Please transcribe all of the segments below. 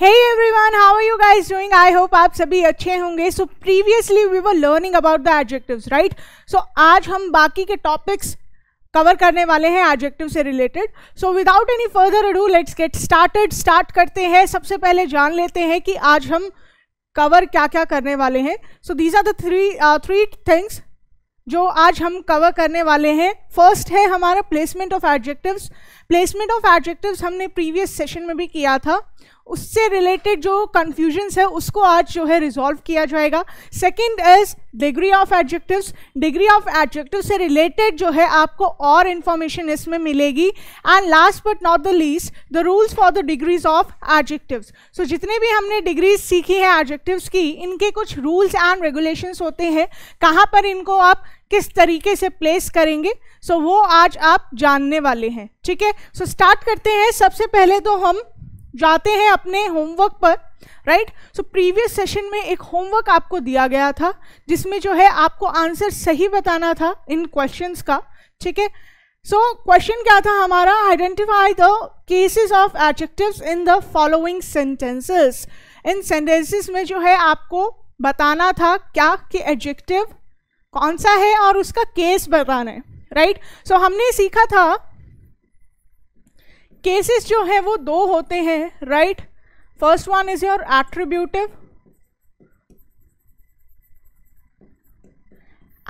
Hey everyone how are you guys doing I hope आप सभी अच्छे होंगे so previously we were learning about the adjectives right so आज हम बाकी के टॉपिक्स कवर करने वाले हैं एडजेक्टिव से related so without any further do let's get started start करते हैं सबसे पहले जान लेते हैं कि आज हम कवर क्या क्या करने वाले हैं so these are the three three things जो आज हम कवर करने वाले हैं फर्स्ट है हमारा placement of adjectives placement of adjectives हमने प्रीवियस सेशन में भी किया था उससे रिलेटेड जो कन्फ्यूजन्स है उसको आज जो है रिजॉल्व किया जाएगा second is degree of adjectives degree of adjective से रिलेटेड जो है आपको और इन्फॉर्मेशन इसमें मिलेगी and last but not the least the rules for the degrees of adjectives so जितने भी हमने डिग्रीज सीखी हैं एडजेक्टिव्स की इनके कुछ रूल्स एंड रेगुलेशंस होते हैं कहाँ पर इनको आप किस तरीके से प्लेस करेंगे सो so, वो आज आप जानने वाले हैं ठीक है सो स्टार्ट करते हैं सबसे पहले तो हम जाते हैं अपने होमवर्क पर राइट सो प्रीवियस सेशन में एक होमवर्क आपको दिया गया था जिसमें जो है आपको आंसर सही बताना था इन क्वेश्चंस का ठीक है सो क्वेश्चन क्या था हमारा identify the cases of adjectives in the following sentences in sentences में जो है आपको बताना था क्या कि एडजेक्टिव कौन सा है और उसका केस बताना है राइट right? सो so, हमने सीखा था केसेस जो है वो दो होते हैं right first one is your attributive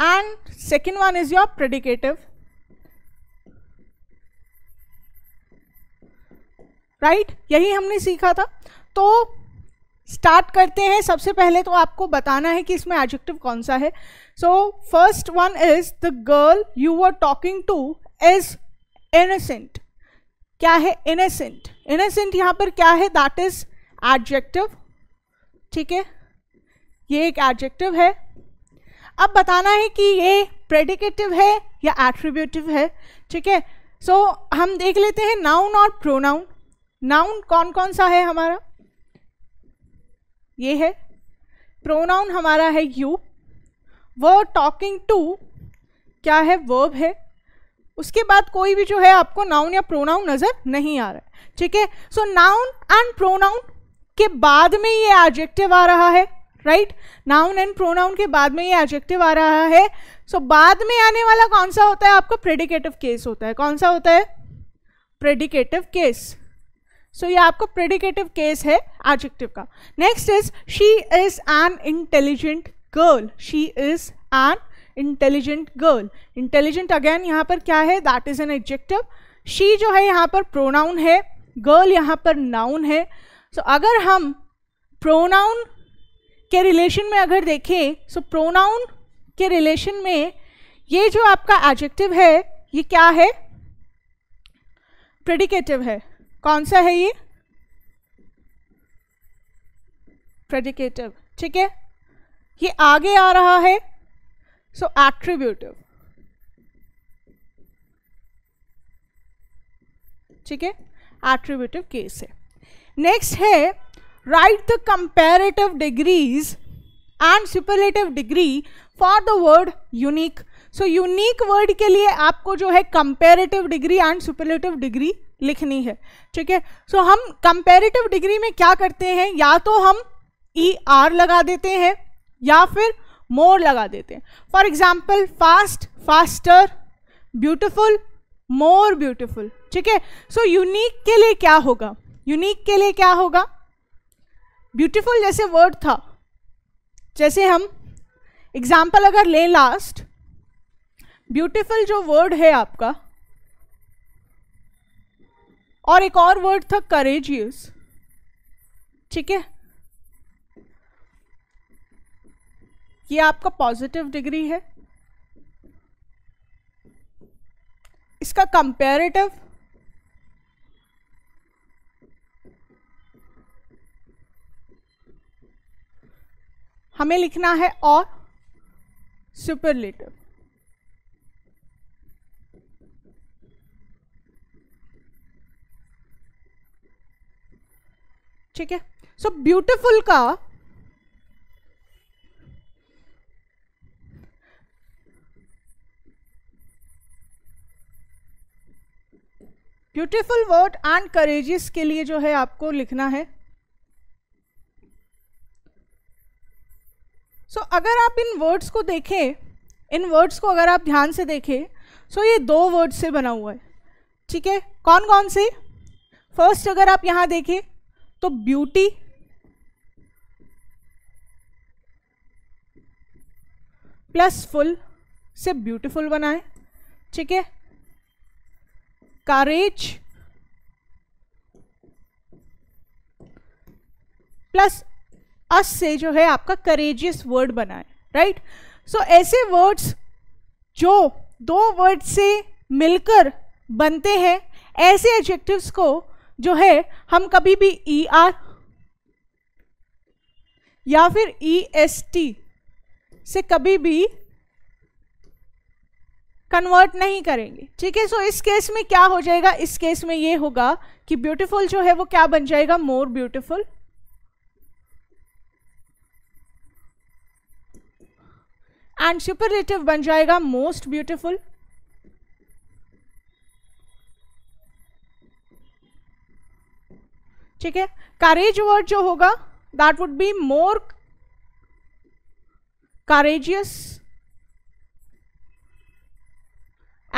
and second one is your predicative right यही हमने सीखा था तो स्टार्ट करते हैं सबसे पहले तो आपको बताना है कि इसमें एडजेक्टिव कौन सा है So first one is the girl you were talking to is innocent. क्या है innocent? Innocent यहां पर क्या है That is adjective. ठीक है ये एक adjective है अब बताना है कि ये प्रेडिकेटिव है या एट्रीब्यूटिव है ठीक है सो हम देख लेते हैं नाउन और प्रोनाउन नाउन कौन कौन सा है हमारा ये है प्रोनाउन हमारा है यू वो टॉकिंग टू क्या है वर्ब है उसके बाद कोई भी जो है आपको नाउन या प्रोनाउन नज़र नहीं आ रहा है ठीक है सो नाउन एंड प्रोनाउन के बाद में ये एडजेक्टिव आ रहा है राइट नाउन एंड प्रोनाउन के बाद में ये एडजेक्टिव आ रहा है सो so, बाद में आने वाला कौन सा होता है आपका प्रेडिकेटिव केस होता है कौन सा होता है प्रेडिकेटिव केस सो ये आपको प्रेडिकेटिव केस है एडजेक्टिव का next is she is an intelligent girl she is an intelligent girl intelligent again यहाँ पर क्या है that is an adjective she जो है यहाँ पर प्रोनाउन है गर्ल यहाँ पर नाउन है सो so, अगर हम प्रोनाउन के रिलेशन में अगर देखें सो so प्रोनाउन के रिलेशन में ये जो आपका एडजेक्टिव है ये क्या है प्रेडिकेटिव है कौन सा है ये प्रेडिकेटिव ठीक है ये आगे आ रहा है सो एट्रीब्यूटिव ठीक है एट्रीब्यूटिव केस है नेक्स्ट है right the comparative degrees and superlative degree for the word unique so unique word के लिए आपको जो है comparative degree and superlative degree लिखनी है ठीक है सो हम कंपेरेटिव डिग्री में क्या करते हैं या तो हम ई e ER आर लगा देते हैं या फिर मोर लगा देते हैं for example fast faster beautiful more beautiful ठीक है सो यूनिक के लिए क्या होगा यूनिक के लिए क्या होगा ब्यूटिफुल जैसे वर्ड था जैसे हम एग्जाम्पल अगर लें लास्ट ब्यूटिफुल जो वर्ड है आपका और एक और वर्ड था करेजियस ठीक है ये आपका पॉजिटिव डिग्री है इसका कंपेरेटिव हमें लिखना है और सुपरलेटिव ठीक है सो ब्यूटीफुल का ब्यूटिफुल वर्ड एंड करेजिस के लिए जो है आपको लिखना है सो so, अगर आप इन वर्ड्स को देखें इन वर्ड्स को अगर आप ध्यान से देखें सो so ये दो वर्ड्स से बना हुआ है ठीक है कौन कौन से फर्स्ट अगर आप यहाँ देखें तो ब्यूटी प्लस फुल से ब्यूटीफुल बनाए ठीक है करेज प्लस अस से जो है आपका करेजियस वर्ड बना है राइट सो so, ऐसे वर्ड्स जो दो वर्ड से मिलकर बनते हैं ऐसे एडजेक्टिव्स को जो है हम कभी भी ई e ER आर या फिर ई एस टी से कभी भी कन्वर्ट नहीं करेंगे ठीक है सो इस केस में क्या हो जाएगा इस केस में ये होगा कि ब्यूटीफुल जो है वो क्या बन जाएगा मोर ब्यूटीफुल एंड सुपरलेटिव बन जाएगा मोस्ट ब्यूटीफुल ठीक है करेज वर्ड जो होगा that would be more courageous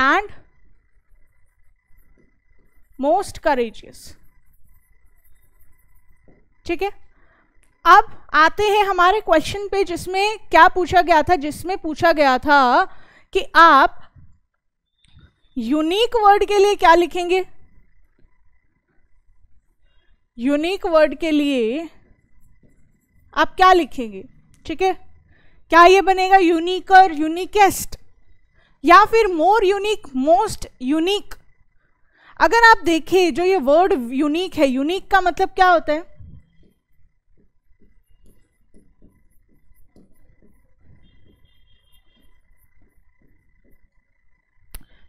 and most courageous ठीक है अब आते हैं हमारे क्वेश्चन पे जिसमें क्या पूछा गया था जिसमें पूछा गया था कि आप यूनिक वर्ड के लिए क्या लिखेंगे यूनिक वर्ड के लिए आप क्या लिखेंगे ठीक है क्या ये बनेगा यूनिकर यूनिकेस्ट या फिर मोर यूनिक मोस्ट यूनिक अगर आप देखें जो ये वर्ड यूनिक है यूनिक का मतलब क्या होता है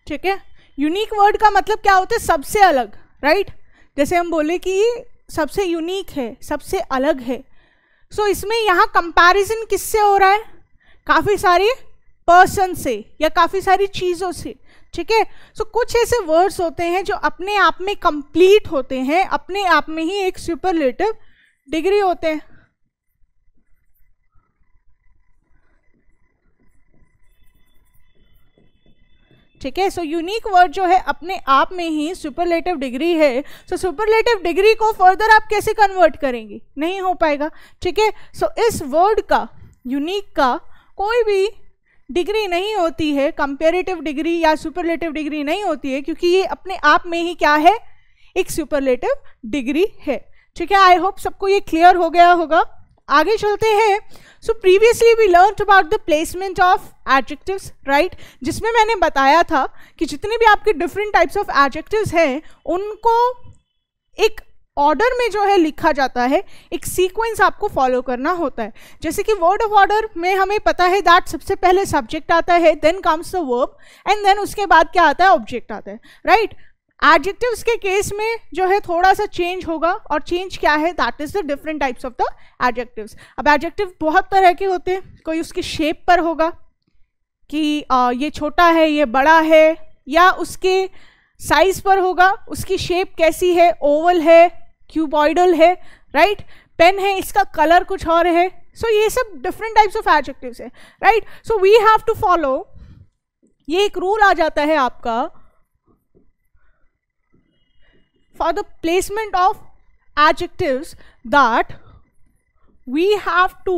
ठीक है यूनिक वर्ड का मतलब क्या होता है सबसे अलग राइट जैसे हम बोले कि सबसे यूनिक है सबसे अलग है सो so, इसमें यहाँ कंपैरिजन किससे हो रहा है काफ़ी सारी पर्सन से या काफ़ी सारी चीज़ों से ठीक है सो कुछ ऐसे वर्ड्स होते हैं जो अपने आप में कंप्लीट होते हैं अपने आप में ही एक सुपरलेटिव डिग्री होते हैं ठीक है सो यूनिक वर्ड जो है अपने आप में ही सुपरलेटिव डिग्री है सो सुपरलेटिव डिग्री को फर्दर आप कैसे कन्वर्ट करेंगे नहीं हो पाएगा ठीक है सो इस वर्ड का यूनिक का कोई भी डिग्री नहीं होती है कंपेरेटिव डिग्री या सुपरलेटिव डिग्री नहीं होती है क्योंकि ये अपने आप में ही क्या है एक सुपरलेटिव डिग्री है ठीक है आई होप सबको ये क्लियर हो गया होगा आगे चलते हैं so previously we learn about the placement of adjectives right जिसमें मैंने बताया था कि जितने भी आपके डिफरेंट टाइप्स ऑफ एडजेक्टिव्स हैं उनको एक ऑर्डर में जो है लिखा जाता है एक सीक्वेंस आपको फॉलो करना होता है जैसे कि वर्ड ऑफ ऑर्डर में हमें पता है दैट सबसे पहले सब्जेक्ट आता है then comes the verb and then उसके बाद क्या आता है ऑब्जेक्ट आता है राइट right? एडजेक्टिव्स के केस में जो है थोड़ा सा चेंज होगा और चेंज क्या है that is the different types of the adjectives अब एडजेक्टिव बहुत तरह के होते हैं कोई उसकी शेप पर होगा कि आ, ये छोटा है ये बड़ा है या उसके साइज़ पर होगा उसकी शेप कैसी है ओवल है क्यूबॉइडल है राइट पेन है इसका कलर कुछ और है सो so, ये सब डिफरेंट टाइप्स ऑफ एडजेक्टिव्स है right so we have to follow ये एक रूल आ जाता है आपका for the placement of adjectives that we have to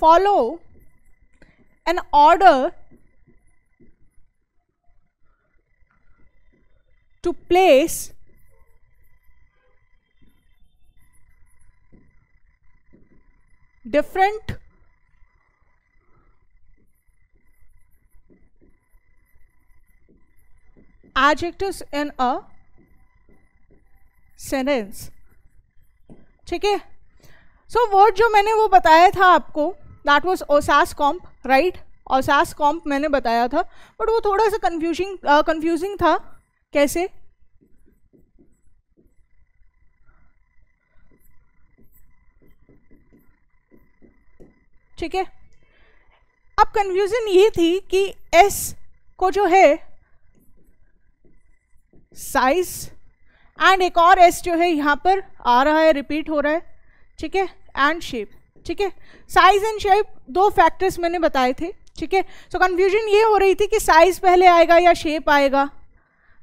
follow an order to place different adjectives in a sentence ठीक है सो वर्ड जो मैंने वो बताया था आपको that was OSASCOMP right और सास कॉम्प मैंने बताया था बट वो थोड़ा सा कन्फ्यूजिंग कन्फ्यूजिंग था कैसे ठीक है अब कन्फ्यूजन ये थी कि एस को जो है साइज एंड एक और एस जो है यहाँ पर आ रहा है रिपीट हो रहा है ठीक है एंड शेप ठीक है साइज एंड शेप दो फैक्टर्स मैंने बताए थे ठीक है सो कन्फ्यूजन ये हो रही थी कि साइज पहले आएगा या शेप आएगा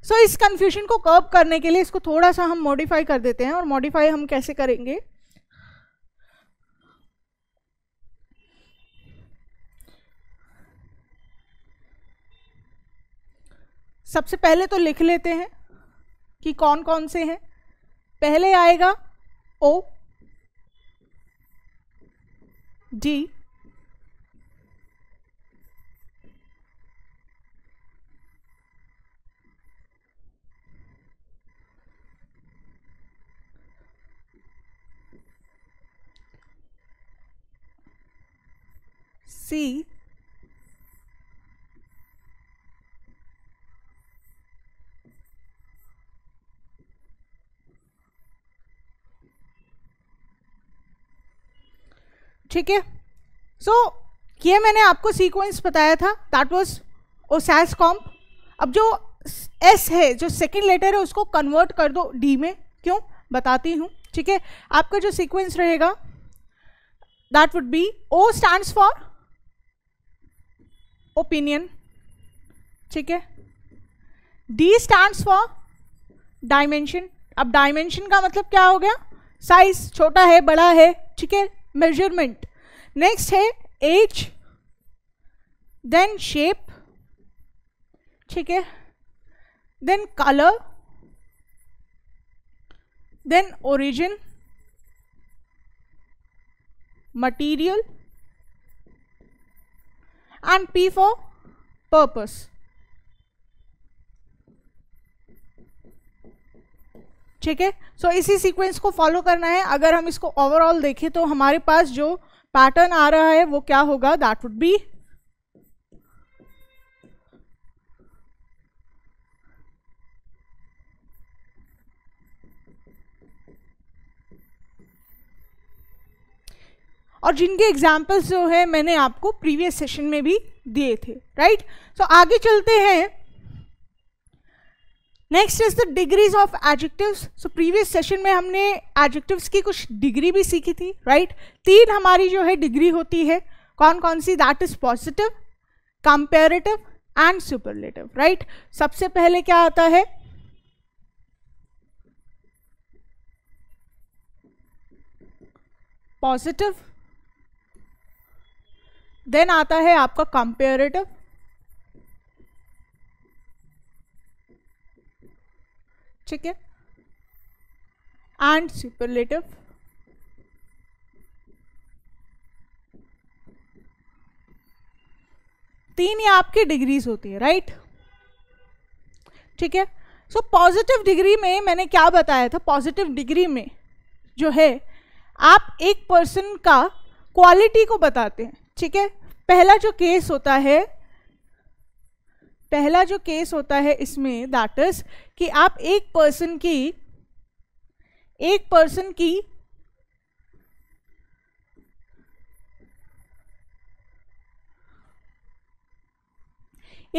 सो so, इस कन्फ्यूजन को कर्व करने के लिए इसको थोड़ा सा हम मॉडिफाई कर देते हैं और मॉडिफाई हम कैसे करेंगे सबसे पहले तो लिख लेते हैं कि कौन कौन से हैं पहले आएगा ओ D C ठीक है सो ये मैंने आपको सीक्वेंस बताया था दैट वाज ओसैस कॉम्प अब जो एस है जो सेकंड लेटर है उसको कन्वर्ट कर दो डी में क्यों बताती हूँ ठीक है आपका जो सीक्वेंस रहेगा that would be O stand for opinion ठीक है डी स्टैंड फॉर डायमेंशन अब डायमेंशन का मतलब क्या हो गया साइज छोटा है बड़ा है ठीक है मेजरमेंट नेक्स्ट है एज देन शेप ठीक है then colour then origin material and P for purpose ठीक है सो इसी सीक्वेंस को फॉलो करना है अगर हम इसको ओवरऑल देखें तो हमारे पास जो पैटर्न आ रहा है वो क्या होगा दैट वुड बी और जिनके एग्जाम्पल्स जो है मैंने आपको प्रीवियस सेशन में भी दिए थे राइट right? सो so, आगे चलते हैं next is the degrees of adjectives so previous session में हमने एडजेक्टिव्स की कुछ डिग्री भी सीखी थी राइट right? तीन हमारी जो है डिग्री होती है कौन कौन सी that is positive comparative and superlative right सबसे पहले क्या आता है पॉजिटिव देन आता है आपका कंपेरेटिव ठीक है एंड सुपरलेटिव तीन ये आपकी डिग्रीज होती है राइट ठीक है सो पॉजिटिव डिग्री में मैंने क्या बताया था पॉजिटिव डिग्री में जो है आप एक पर्सन का क्वालिटी को बताते हैं ठीक है पहला जो केस होता है पहला जो केस होता है इसमें दैट इज कि आप एक पर्सन की एक पर्सन की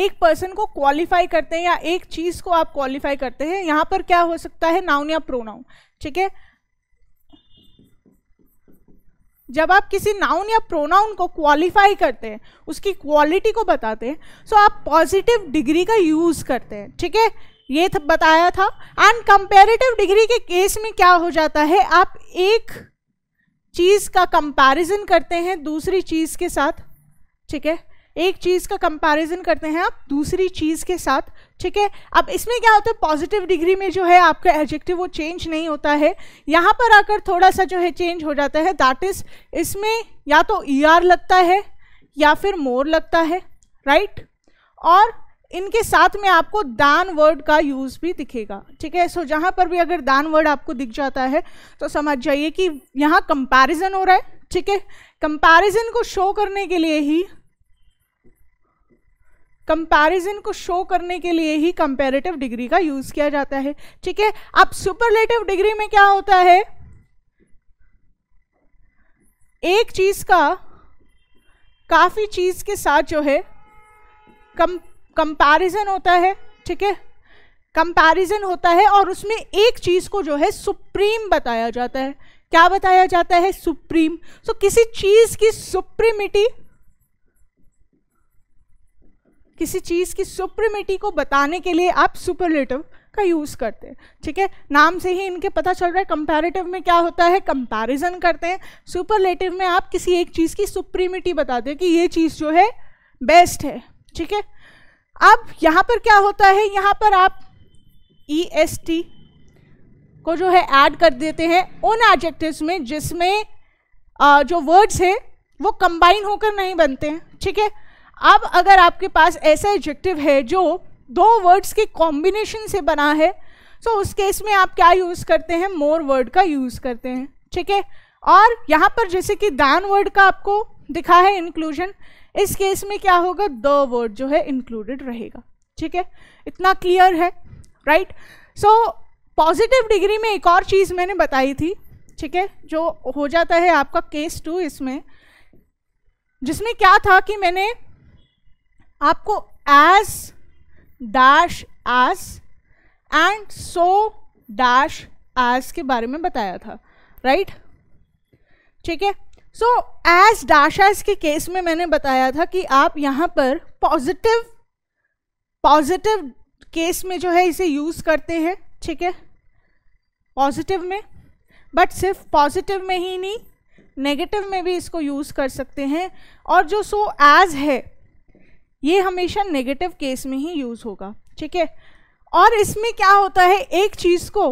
एक पर्सन को क्वालिफाई करते हैं या एक चीज को आप क्वालिफाई करते हैं यहां पर क्या हो सकता है नाउन या प्रोनाउन ठीक है जब आप किसी नाउन या प्रोनाउन को क्वालिफाई करते हैं उसकी क्वालिटी को बताते हैं सो आप पॉजिटिव डिग्री का यूज़ करते हैं ठीक है ये बताया था एंड कंपेरेटिव डिग्री के केस में क्या हो जाता है आप एक चीज़ का कंपैरिजन करते हैं दूसरी चीज़ के साथ ठीक है एक चीज़ का कंपैरिजन करते हैं आप दूसरी चीज़ के साथ ठीक है अब इसमें क्या होता है पॉजिटिव डिग्री में जो है आपका एडजेक्टिव वो चेंज नहीं होता है यहाँ पर आकर थोड़ा सा जो है चेंज हो जाता है दैट इज़ इसमें या तो ई e ER लगता है या फिर मोर लगता है राइट और इनके साथ में आपको दान वर्ड का यूज़ भी दिखेगा ठीक है सो जहाँ पर भी अगर दान वर्ड आपको दिख जाता है तो समझ जाइए कि यहाँ कंपैरिजन हो रहा है ठीक है कंपैरिजन को शो करने के लिए ही कंपैरिजन को शो करने के लिए ही कंपैरेटिव डिग्री का यूज किया जाता है ठीक है अब सुपरलेटिव डिग्री में क्या होता है एक चीज का काफी चीज के साथ जो है कम कंपैरिजन होता है ठीक है कंपैरिजन होता है और उसमें एक चीज को जो है सुप्रीम बताया जाता है क्या बताया जाता है सुप्रीम सो so, किसी चीज की सुप्रीमिटी किसी चीज़ की सुप्रीमिटी को बताने के लिए आप सुपरलेटिव का यूज़ करते हैं ठीक है नाम से ही इनके पता चल रहा है कंपैरेटिव में क्या होता है कंपैरिजन करते हैं सुपरलेटिव में आप किसी एक चीज़ की सुप्रीमिटी बताते हैं कि ये चीज़ जो है बेस्ट है ठीक है अब यहाँ पर क्या होता है यहाँ पर आप ई एस टी को जो है ऐड कर देते हैं उन एडजेक्टिव्स में जिसमें जो वर्ड्स है वो कंबाइन होकर नहीं बनते हैं ठीक है अब अगर आपके पास ऐसा एडजेक्टिव है जो दो वर्ड्स के कॉम्बिनेशन से बना है सो तो उस केस में आप क्या यूज़ करते हैं मोर वर्ड का यूज़ करते हैं ठीक है और यहाँ पर जैसे कि दान वर्ड का आपको दिखा है इंक्लूजन इस केस में क्या होगा द वर्ड जो है इंक्लूडेड रहेगा ठीक है इतना क्लियर है राइट सो पॉजिटिव डिग्री में एक और चीज़ मैंने बताई थी ठीक है जो हो जाता है आपका केस टू इसमें जिसमें क्या था कि मैंने आपको as dash as and so dash as के बारे में बताया था राइट ठीक है सो एज डैश एस के केस में मैंने बताया था कि आप यहाँ पर पॉजिटिव पॉजिटिव केस में जो है इसे यूज़ करते हैं ठीक है पॉजिटिव में बट सिर्फ पॉजिटिव में ही नहीं नेगेटिव में भी इसको यूज़ कर सकते हैं और जो सो so एज है ये हमेशा नेगेटिव केस में ही यूज़ होगा ठीक है और इसमें क्या होता है एक चीज़ को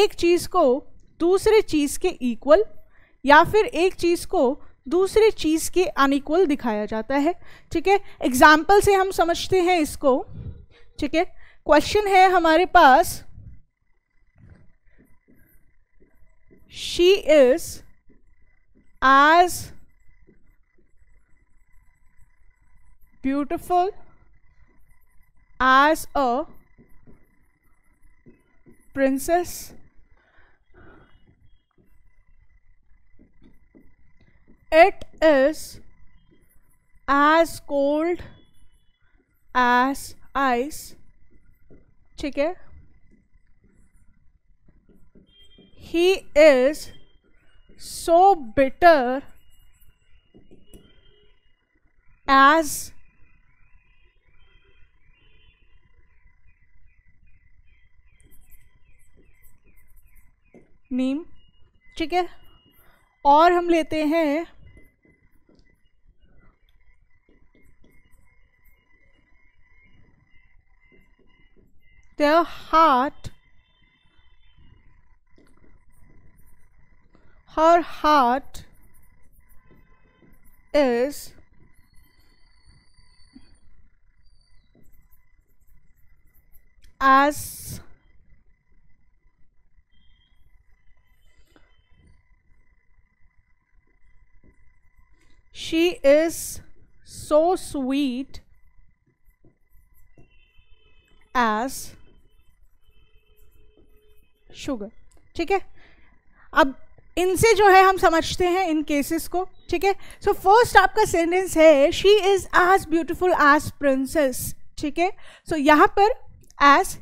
एक चीज़ को दूसरे चीज़ के इक्वल या फिर एक चीज़ को दूसरे चीज़ के अनइक्वल दिखाया जाता है ठीक है एग्जाम्पल से हम समझते हैं इसको ठीक है क्वेश्चन है हमारे पास she is as beautiful as a princess. It is as cold as ice. ठीक है He is so bitter as नीम ठीक है और हम लेते हैं the heart her heart is as she is so sweet as sugar ठीक है अब इनसे जो है हम समझते हैं इन केसेस को ठीक है सो फर्स्ट आपका सेंटेंस है she is as beautiful as princess ठीक है सो यहां पर एज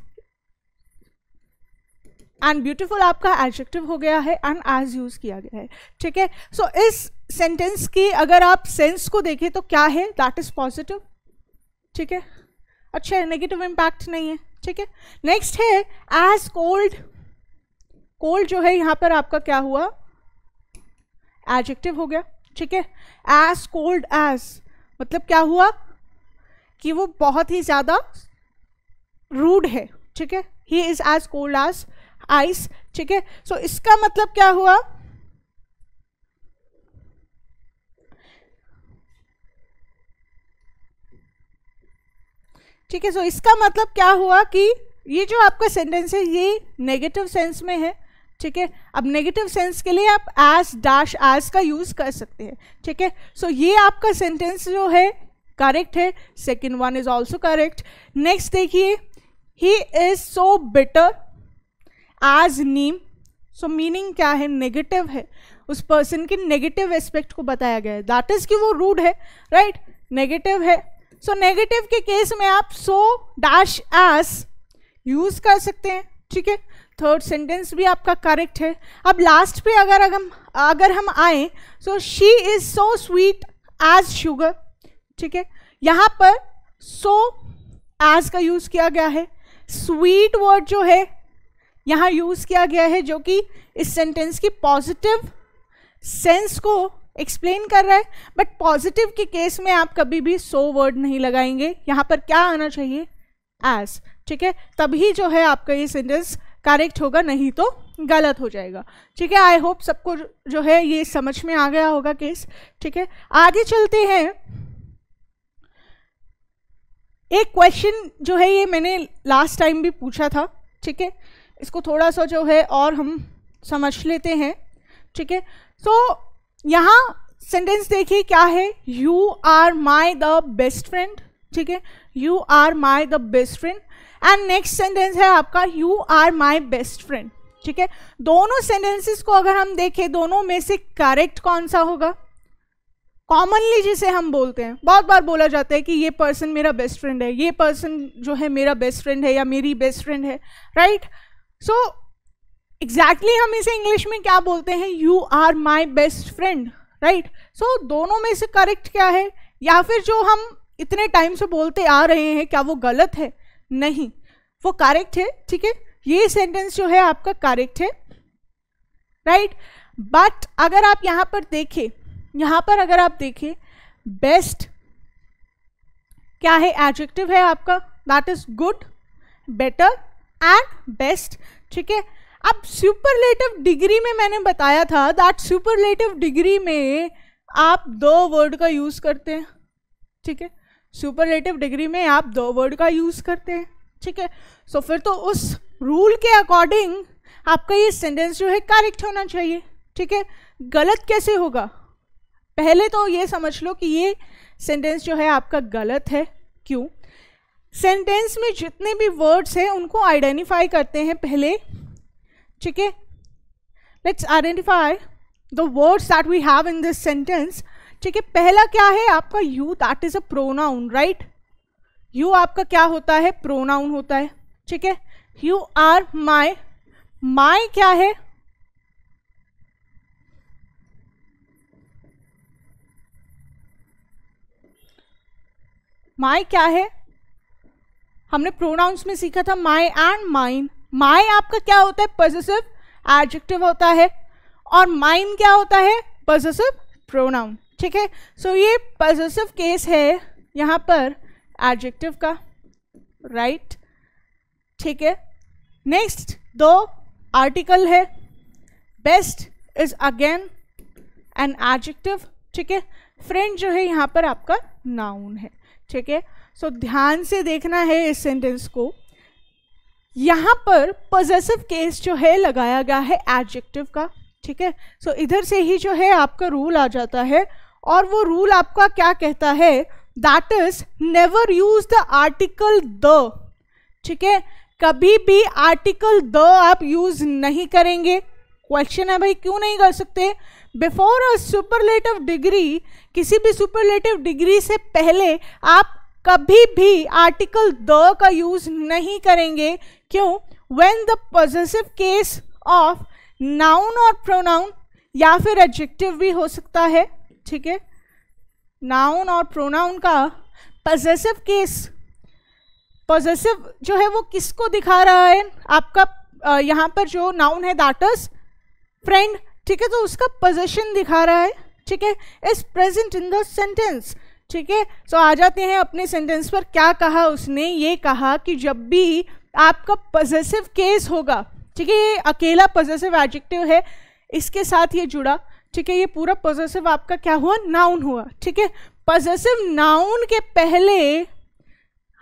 एंड ब्यूटिफुल आपका एडजेक्टिव हो गया है एंड एज यूज किया गया है ठीक है सो इस सेंटेंस की अगर आप सेंस को देखें तो क्या है दैट इज़ पॉजिटिव ठीक है अच्छा है नेगेटिव इम्पैक्ट नहीं है ठीक है नेक्स्ट है एज कोल्ड कोल्ड जो है यहाँ पर आपका क्या हुआ एडजेक्टिव हो गया ठीक है एज कोल्ड एज मतलब क्या हुआ कि वो बहुत ही ज़्यादा रूड है ठीक है he is as cold as ice ठीक है सो इसका मतलब क्या हुआ ठीक है सो इसका मतलब क्या हुआ कि ये जो आपका सेंटेंस है ये नेगेटिव सेंस में है ठीक है अब नेगेटिव सेंस के लिए आप एस डैश एस का यूज़ कर सकते हैं ठीक है सो ये आपका सेंटेंस जो है करेक्ट है second one is also correct next देखिए he is so better as neem so meaning क्या है नेगेटिव है उस पर्सन के नेगेटिव एस्पेक्ट को बताया गया है दैट इज़ कि वो रूड है राइट right? नेगेटिव है सो नेगेटिव के केस में आप सो डैश एस यूज कर सकते हैं ठीक है थर्ड सेंटेंस भी आपका करेक्ट है अब लास्ट पे अगर अगर अगर हम आए so she is so sweet as sugar ठीक है यहाँ पर सो so, एज का यूज़ किया गया है स्वीट वर्ड जो है यहाँ यूज़ किया गया है जो कि इस सेंटेंस की पॉजिटिव सेंस को एक्सप्लेन कर रहा है बट पॉजिटिव के केस में आप कभी भी सो वर्ड नहीं लगाएंगे यहाँ पर क्या आना चाहिए एज ठीक है तभी जो है आपका ये सेंटेंस करेक्ट होगा नहीं तो गलत हो जाएगा ठीक है आई होप सबको जो है ये समझ में आ गया होगा केस ठीक है आगे चलते हैं एक क्वेश्चन जो है ये मैंने लास्ट टाइम भी पूछा था ठीक है इसको थोड़ा सा जो है और हम समझ लेते हैं ठीक है सो so, यहाँ सेंटेंस देखिए क्या है you are my the best friend ठीक है you are my the best friend and next sentence है आपका you are my best friend ठीक है दोनों सेंटेंसेस को अगर हम देखें दोनों में से करेक्ट कौन सा होगा कॉमनली जिसे हम बोलते हैं बहुत बार बोला जाता है कि ये पर्सन मेरा बेस्ट फ्रेंड है ये पर्सन जो है मेरा बेस्ट फ्रेंड है या मेरी बेस्ट फ्रेंड है right right? So so, exactly exactly हम इसे इंग्लिश में क्या बोलते हैं you are my best friend right so दोनों में से करेक्ट क्या है या फिर जो हम इतने टाइम से बोलते आ रहे हैं क्या वो गलत है नहीं वो करेक्ट है ठीक है ये सेंटेंस जो है आपका करेक्ट है राइट right? बट अगर आप यहाँ पर देखें यहाँ पर अगर आप देखें बेस्ट क्या है एडजेक्टिव है आपका that is good better and best ठीक है अब सुपरलेटिव डिग्री में मैंने बताया था दैट सुपरलेटिव डिग्री में आप दो वर्ड का यूज़ करते हैं ठीक है सुपरलेटिव डिग्री में आप दो वर्ड का यूज़ करते हैं ठीक है सो फिर तो उस रूल के अकॉर्डिंग आपका ये सेंटेंस जो है करेक्ट होना चाहिए ठीक है गलत कैसे होगा पहले तो ये समझ लो कि ये सेंटेंस जो है आपका गलत है क्यों सेंटेंस में जितने भी वर्ड्स हैं उनको आइडेंटिफाई करते हैं पहले ठीक है let's identify the words that we have in this sentence ठीक है पहला क्या है आपका you that is a pronoun right you आपका क्या होता है प्रोनाउन होता है ठीक है यू आर माई माई क्या है माई क्या है हमने प्रोनाउंस में सीखा था माई एंड माइन माई आपका क्या होता है पॉजिटिव एडजेक्टिव होता है और माइन क्या होता है पॉजिटिव प्रोनाउन ठीक है सो ये पॉजिटिव केस है यहाँ पर एडजेक्टिव का राइट right? ठीक है नेक्स्ट दो आर्टिकल है best is again an adjective ठीक है फ्रेंड जो है यहाँ पर आपका नाउन है ठीक है सो ध्यान से देखना है इस सेंटेंस को यहाँ पर पजेसिव केस जो है लगाया गया है एडजेक्टिव का ठीक है सो so, इधर से ही जो है आपका रूल आ जाता है और वो रूल आपका क्या कहता है that is never use the article the ठीक है कभी भी आर्टिकल द आप यूज नहीं करेंगे क्वेश्चन है भाई क्यों नहीं कर सकते बिफोर अ सुपरलेटिव डिग्री किसी भी सुपरलेटिव डिग्री से पहले आप कभी भी आर्टिकल द का यूज नहीं करेंगे क्यों when the positive case of noun और प्रोनाउन या फिर एडजेक्टिव भी हो सकता है ठीक है नाउन और प्रोनाउन का पॉजिटिव केस पॉजिटिव जो है वो किसको दिखा रहा है आपका यहाँ पर जो नाउन है दैट इज फ्रेंड ठीक है तो उसका पोजिशन दिखा रहा है ठीक है is present in the sentence ठीक है सो आ जाते हैं अपने सेंटेंस पर क्या कहा उसने ये कहा कि जब भी आपका पॉजिटिव केस होगा ठीक है ये अकेला पॉजिटिव एडजेक्टिव है इसके साथ ये जुड़ा ठीक है ये पूरा पॉजिटिव आपका क्या हुआ नाउन हुआ ठीक है पॉजिटिव नाउन के पहले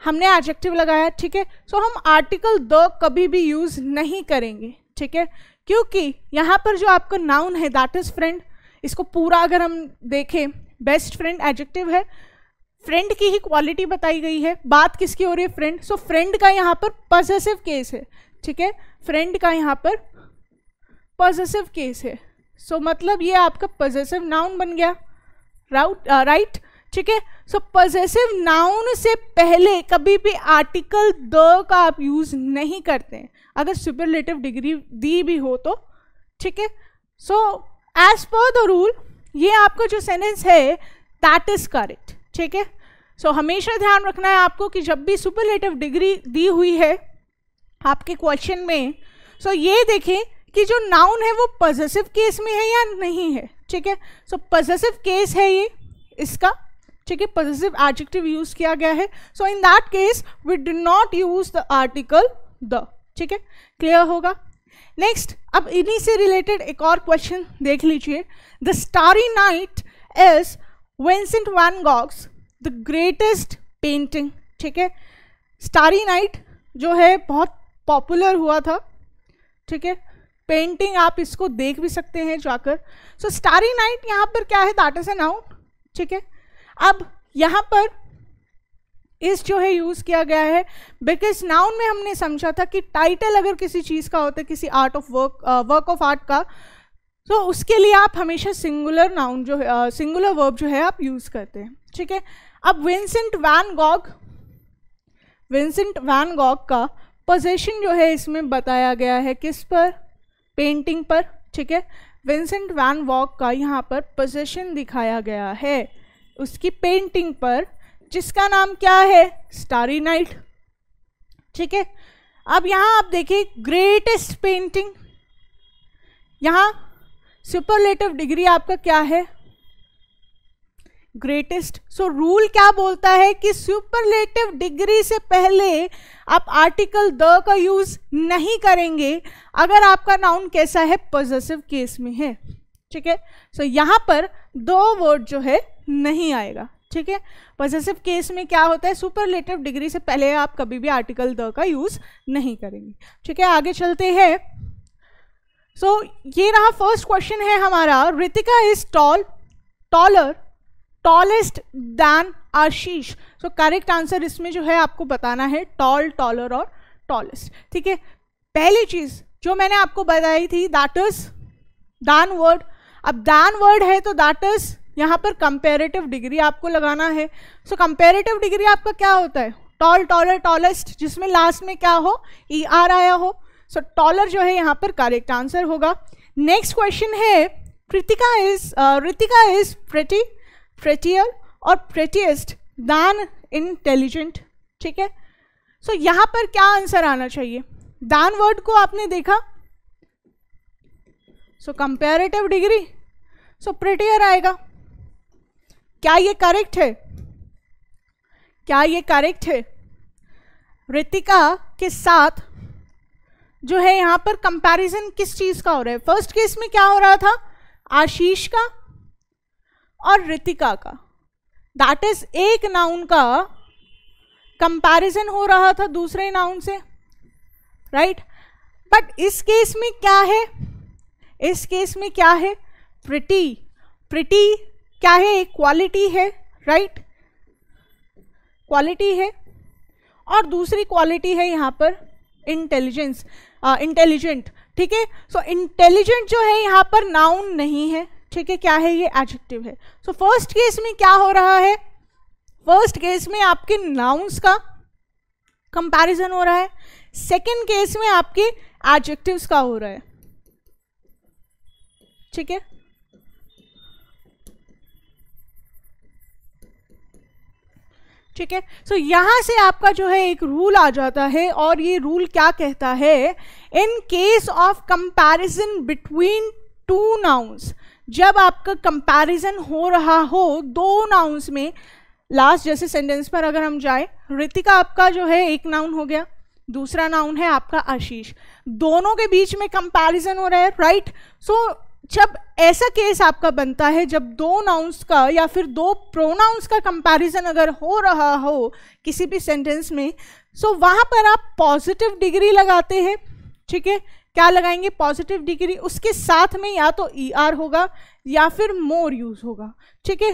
हमने एडजेक्टिव लगाया ठीक है सो हम आर्टिकल द कभी भी यूज़ नहीं करेंगे ठीक है क्योंकि यहाँ पर जो आपका नाउन है दैट इज़ फ्रेंड इसको पूरा अगर हम देखें बेस्ट फ्रेंड एडजेक्टिव है फ्रेंड की ही क्वालिटी बताई गई है बात किसकी हो रही है फ्रेंड सो फ्रेंड का यहाँ पर पॉजिटिव केस है ठीक है फ्रेंड का यहाँ पर पॉजिटिव केस है सो so, मतलब ये आपका पॉजिटिव नाउन बन गया राउट राइट ठीक है सो पॉजिटिव नाउन से पहले कभी भी आर्टिकल द का आप यूज़ नहीं करते हैं अगर सुपरलेटिव डिग्री दी भी हो तो ठीक है so as per the rule ये आपका जो सेंटेंस है दैट इज करेक्ट ठीक है सो हमेशा ध्यान रखना है आपको कि जब भी सुपरलेटिव डिग्री दी हुई है आपके क्वेश्चन में सो so ये देखें कि जो नाउन है वो पॉजिटिव केस में है या नहीं है ठीक है सो पॉजिटिव केस है ये इसका ठीक है पॉजिटिव एडजेक्टिव यूज़ किया गया है so in that case we did not use the article the ठीक है क्लियर होगा नेक्स्ट अब इन्हीं से रिलेटेड एक और क्वेश्चन देख लीजिए the starry night is Vincent van Gogh's the greatest painting ठीक है स्टारी नाइट जो है बहुत पॉपुलर हुआ था ठीक है पेंटिंग आप इसको देख भी सकते हैं जाकर सो स्टारी नाइट यहाँ पर क्या है दैट इज एन आउट ठीक है अब यहाँ पर इस जो है यूज़ किया गया है बिकॉज नाउन में हमने समझा था कि टाइटल अगर किसी चीज़ का होता है किसी art of work work of art का तो उसके लिए आप हमेशा सिंगुलर नाउन जो है सिंगुलर वर्ब जो है आप यूज़ करते हैं ठीक है अब Vincent van Gogh Vincent van Gogh का पोजेशन जो है इसमें बताया गया है किस पर पेंटिंग पर ठीक है विंसेंट वैन वॉक का यहाँ पर पोजेशन दिखाया गया है उसकी पेंटिंग पर जिसका नाम क्या है स्टारी नाइट ठीक है अब यहाँ आप देखिए ग्रेटेस्ट पेंटिंग यहाँ सुपरलेटिव डिग्री आपका क्या है ग्रेटेस्ट सो रूल क्या बोलता है कि सुपरलेटिव डिग्री से पहले आप आर्टिकल द का यूज नहीं करेंगे अगर आपका नाउन कैसा है पॉजिटिव केस में है ठीक है सो यहां यहाँ पर दो वर्ड जो है नहीं आएगा ठीक है पॉजिटिव केस में क्या होता है सुपरलेटिव डिग्री से पहले आप कभी भी आर्टिकल द का यूज़ नहीं करेंगे ठीक है आगे चलते हैं सो so, ये रहा फर्स्ट क्वेश्चन है हमारा Ritika is tall taller tallest than Ashish so correct answer इसमें जो है आपको बताना है टॉल टॉलर और टॉलेस्ट ठीक है पहली चीज़ जो मैंने आपको बताई थी दैट इज दान वर्ड अब दान वर्ड है तो दैट इज यहाँ पर कंपेरेटिव डिग्री आपको लगाना है सो कंपेरेटिव डिग्री आपका क्या होता है टॉल टॉलर टॉलेस्ट जिसमें लास्ट में क्या हो ई e ER आर आया हो सो so, टॉलर जो है यहाँ पर करेक्ट आंसर होगा next question is Kritika is Ritika is pretty prettier और प्रेटियस्ट दान इंटेलिजेंट ठीक है सो so, यहाँ पर क्या आंसर आना चाहिए दान वर्ड को आपने देखा so comparative degree so prettier आएगा क्या ये करेक्ट है क्या ये करेक्ट है रितिका के साथ जो है यहाँ पर कंपैरिजन किस चीज़ का हो रहा है फर्स्ट केस में क्या हो रहा था आशीष का और रितिका का दैट इज एक नाउन का कंपैरिजन हो रहा था दूसरे नाउन से राइट right? बट इस केस में क्या है इस केस में क्या है प्रिटी प्रिटी क्या है एक क्वालिटी है राइट क्वालिटी है और दूसरी क्वालिटी है यहाँ पर इंटेलिजेंस इंटेलिजेंट ठीक है सो इंटेलिजेंट जो है यहाँ पर नाउन नहीं है ठीक है क्या है ये एडजेक्टिव है सो फर्स्ट केस में क्या हो रहा है फर्स्ट केस में आपके नाउन्स का कंपैरिजन हो रहा है सेकंड केस में आपके एडजेक्टिव्स का हो रहा है ठीक है ठीक है सो यहाँ से आपका जो है एक रूल आ जाता है और ये रूल क्या कहता है in case of comparison between two nouns जब आपका कंपैरिजन हो रहा हो दो नाउंस में लास्ट जैसे सेंटेंस पर अगर हम जाए ऋतिका आपका जो है एक नाउन हो गया दूसरा नाउन है आपका आशीष दोनों के बीच में कंपैरिजन हो रहा है राइट सो जब ऐसा केस आपका बनता है जब दो नाउंस का या फिर दो प्रोनाउंस का कंपैरिजन अगर हो रहा हो किसी भी सेंटेंस में सो so वहाँ पर आप पॉजिटिव डिग्री लगाते हैं ठीक है क्या लगाएंगे पॉजिटिव डिग्री उसके साथ में या तो ई e ER आर होगा या फिर मोर यूज़ होगा ठीक है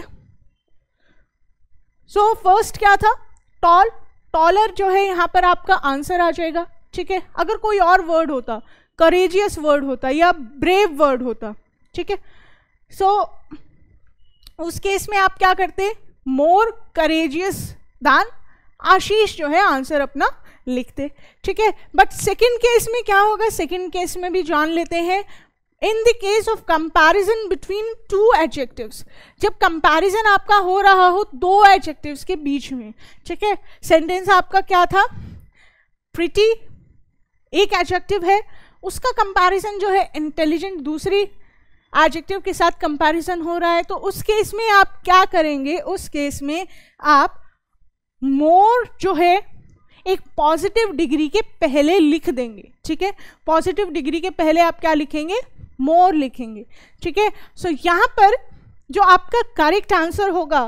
सो फर्स्ट क्या था टॉल टॉलर जो है यहाँ पर आपका आंसर आ जाएगा ठीक है अगर कोई और वर्ड होता करेजियस वर्ड होता या ब्रेव वर्ड होता ठीक है सो उस केस में आप क्या करते मोर करेजियस दान आशीष जो है आंसर अपना लिखते ठीक है बट सेकेंड केस में क्या होगा सेकेंड केस में भी जान लेते हैं in the case of comparison between two adjectives जब कंपेरिजन आपका हो रहा हो दो एडजेक्टिव्स के बीच में ठीक है सेंटेंस आपका क्या था प्रिटी एक एडजेक्टिव है उसका कंपेरिजन जो है इंटेलिजेंट दूसरी एडजेक्टिव के साथ कंपैरिजन हो रहा है तो उस केस में आप क्या करेंगे उस केस में आप मोर जो है एक पॉजिटिव डिग्री के पहले लिख देंगे ठीक है पॉजिटिव डिग्री के पहले आप क्या लिखेंगे मोर लिखेंगे ठीक है सो यहाँ पर जो आपका करेक्ट आंसर होगा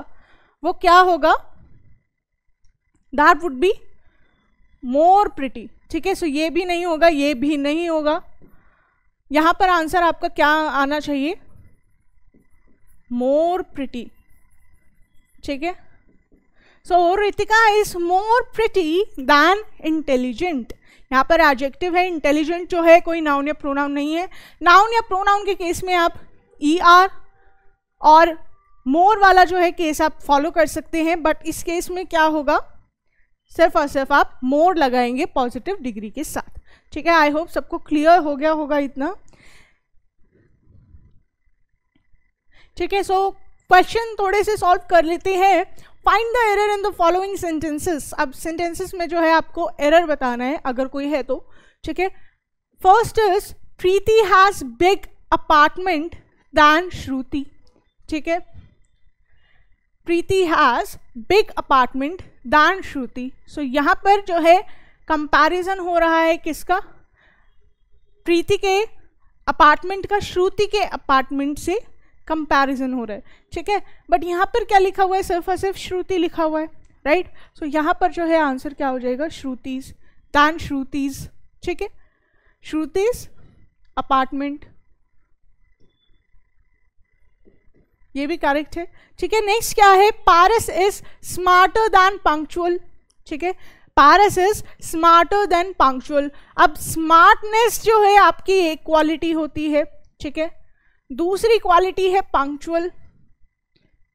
वो क्या होगा that would be more pretty ठीक है सो ये भी नहीं होगा ये भी नहीं होगा यहाँ पर आंसर आपका क्या आना चाहिए मोर प्रिटी ठीक है so Ritika is more pretty than intelligent यहाँ पर एडजेक्टिव है इंटेलिजेंट जो है कोई नाउन या प्रोनाउन नहीं है नाउन या प्रोनाउन के केस में आप ई e ER आर और मोर वाला जो है केस आप फॉलो कर सकते हैं बट इस केस में क्या होगा सिर्फ और सिर्फ आप मोर लगाएंगे पॉजिटिव डिग्री के साथ ठीक है आई होप सबको क्लियर हो गया होगा इतना ठीक है सो क्वेश्चन थोड़े से सॉल्व कर लेते हैं find the error in the following sentences अब सेंटेंसेस में जो है आपको एरर बताना है अगर कोई है तो ठीक है first is Preeti has big apartment than Shruti ठीक है प्रीति हैज़ बिग अपार्टमेंट दान श्रुति सो यहाँ पर जो है कंपैरिजन हो रहा है किसका प्रीति के अपार्टमेंट का श्रुति के अपार्टमेंट से कंपैरिजन हो रहा है ठीक है बट यहाँ पर क्या लिखा हुआ है सिर्फ और सिर्फ श्रुति लिखा हुआ है राइट right? सो so, यहाँ पर जो है आंसर क्या हो जाएगा श्रुतिज दान श्रुतिज ठीक है श्रुतिज अपार्टमेंट ये भी करेक्ट है ठीक है नेक्स्ट क्या है Paras is smarter than punctual ठीक है Paras is smarter than punctual अब स्मार्टनेस जो है आपकी एक क्वालिटी होती है ठीक है दूसरी क्वालिटी है पंक्चुअल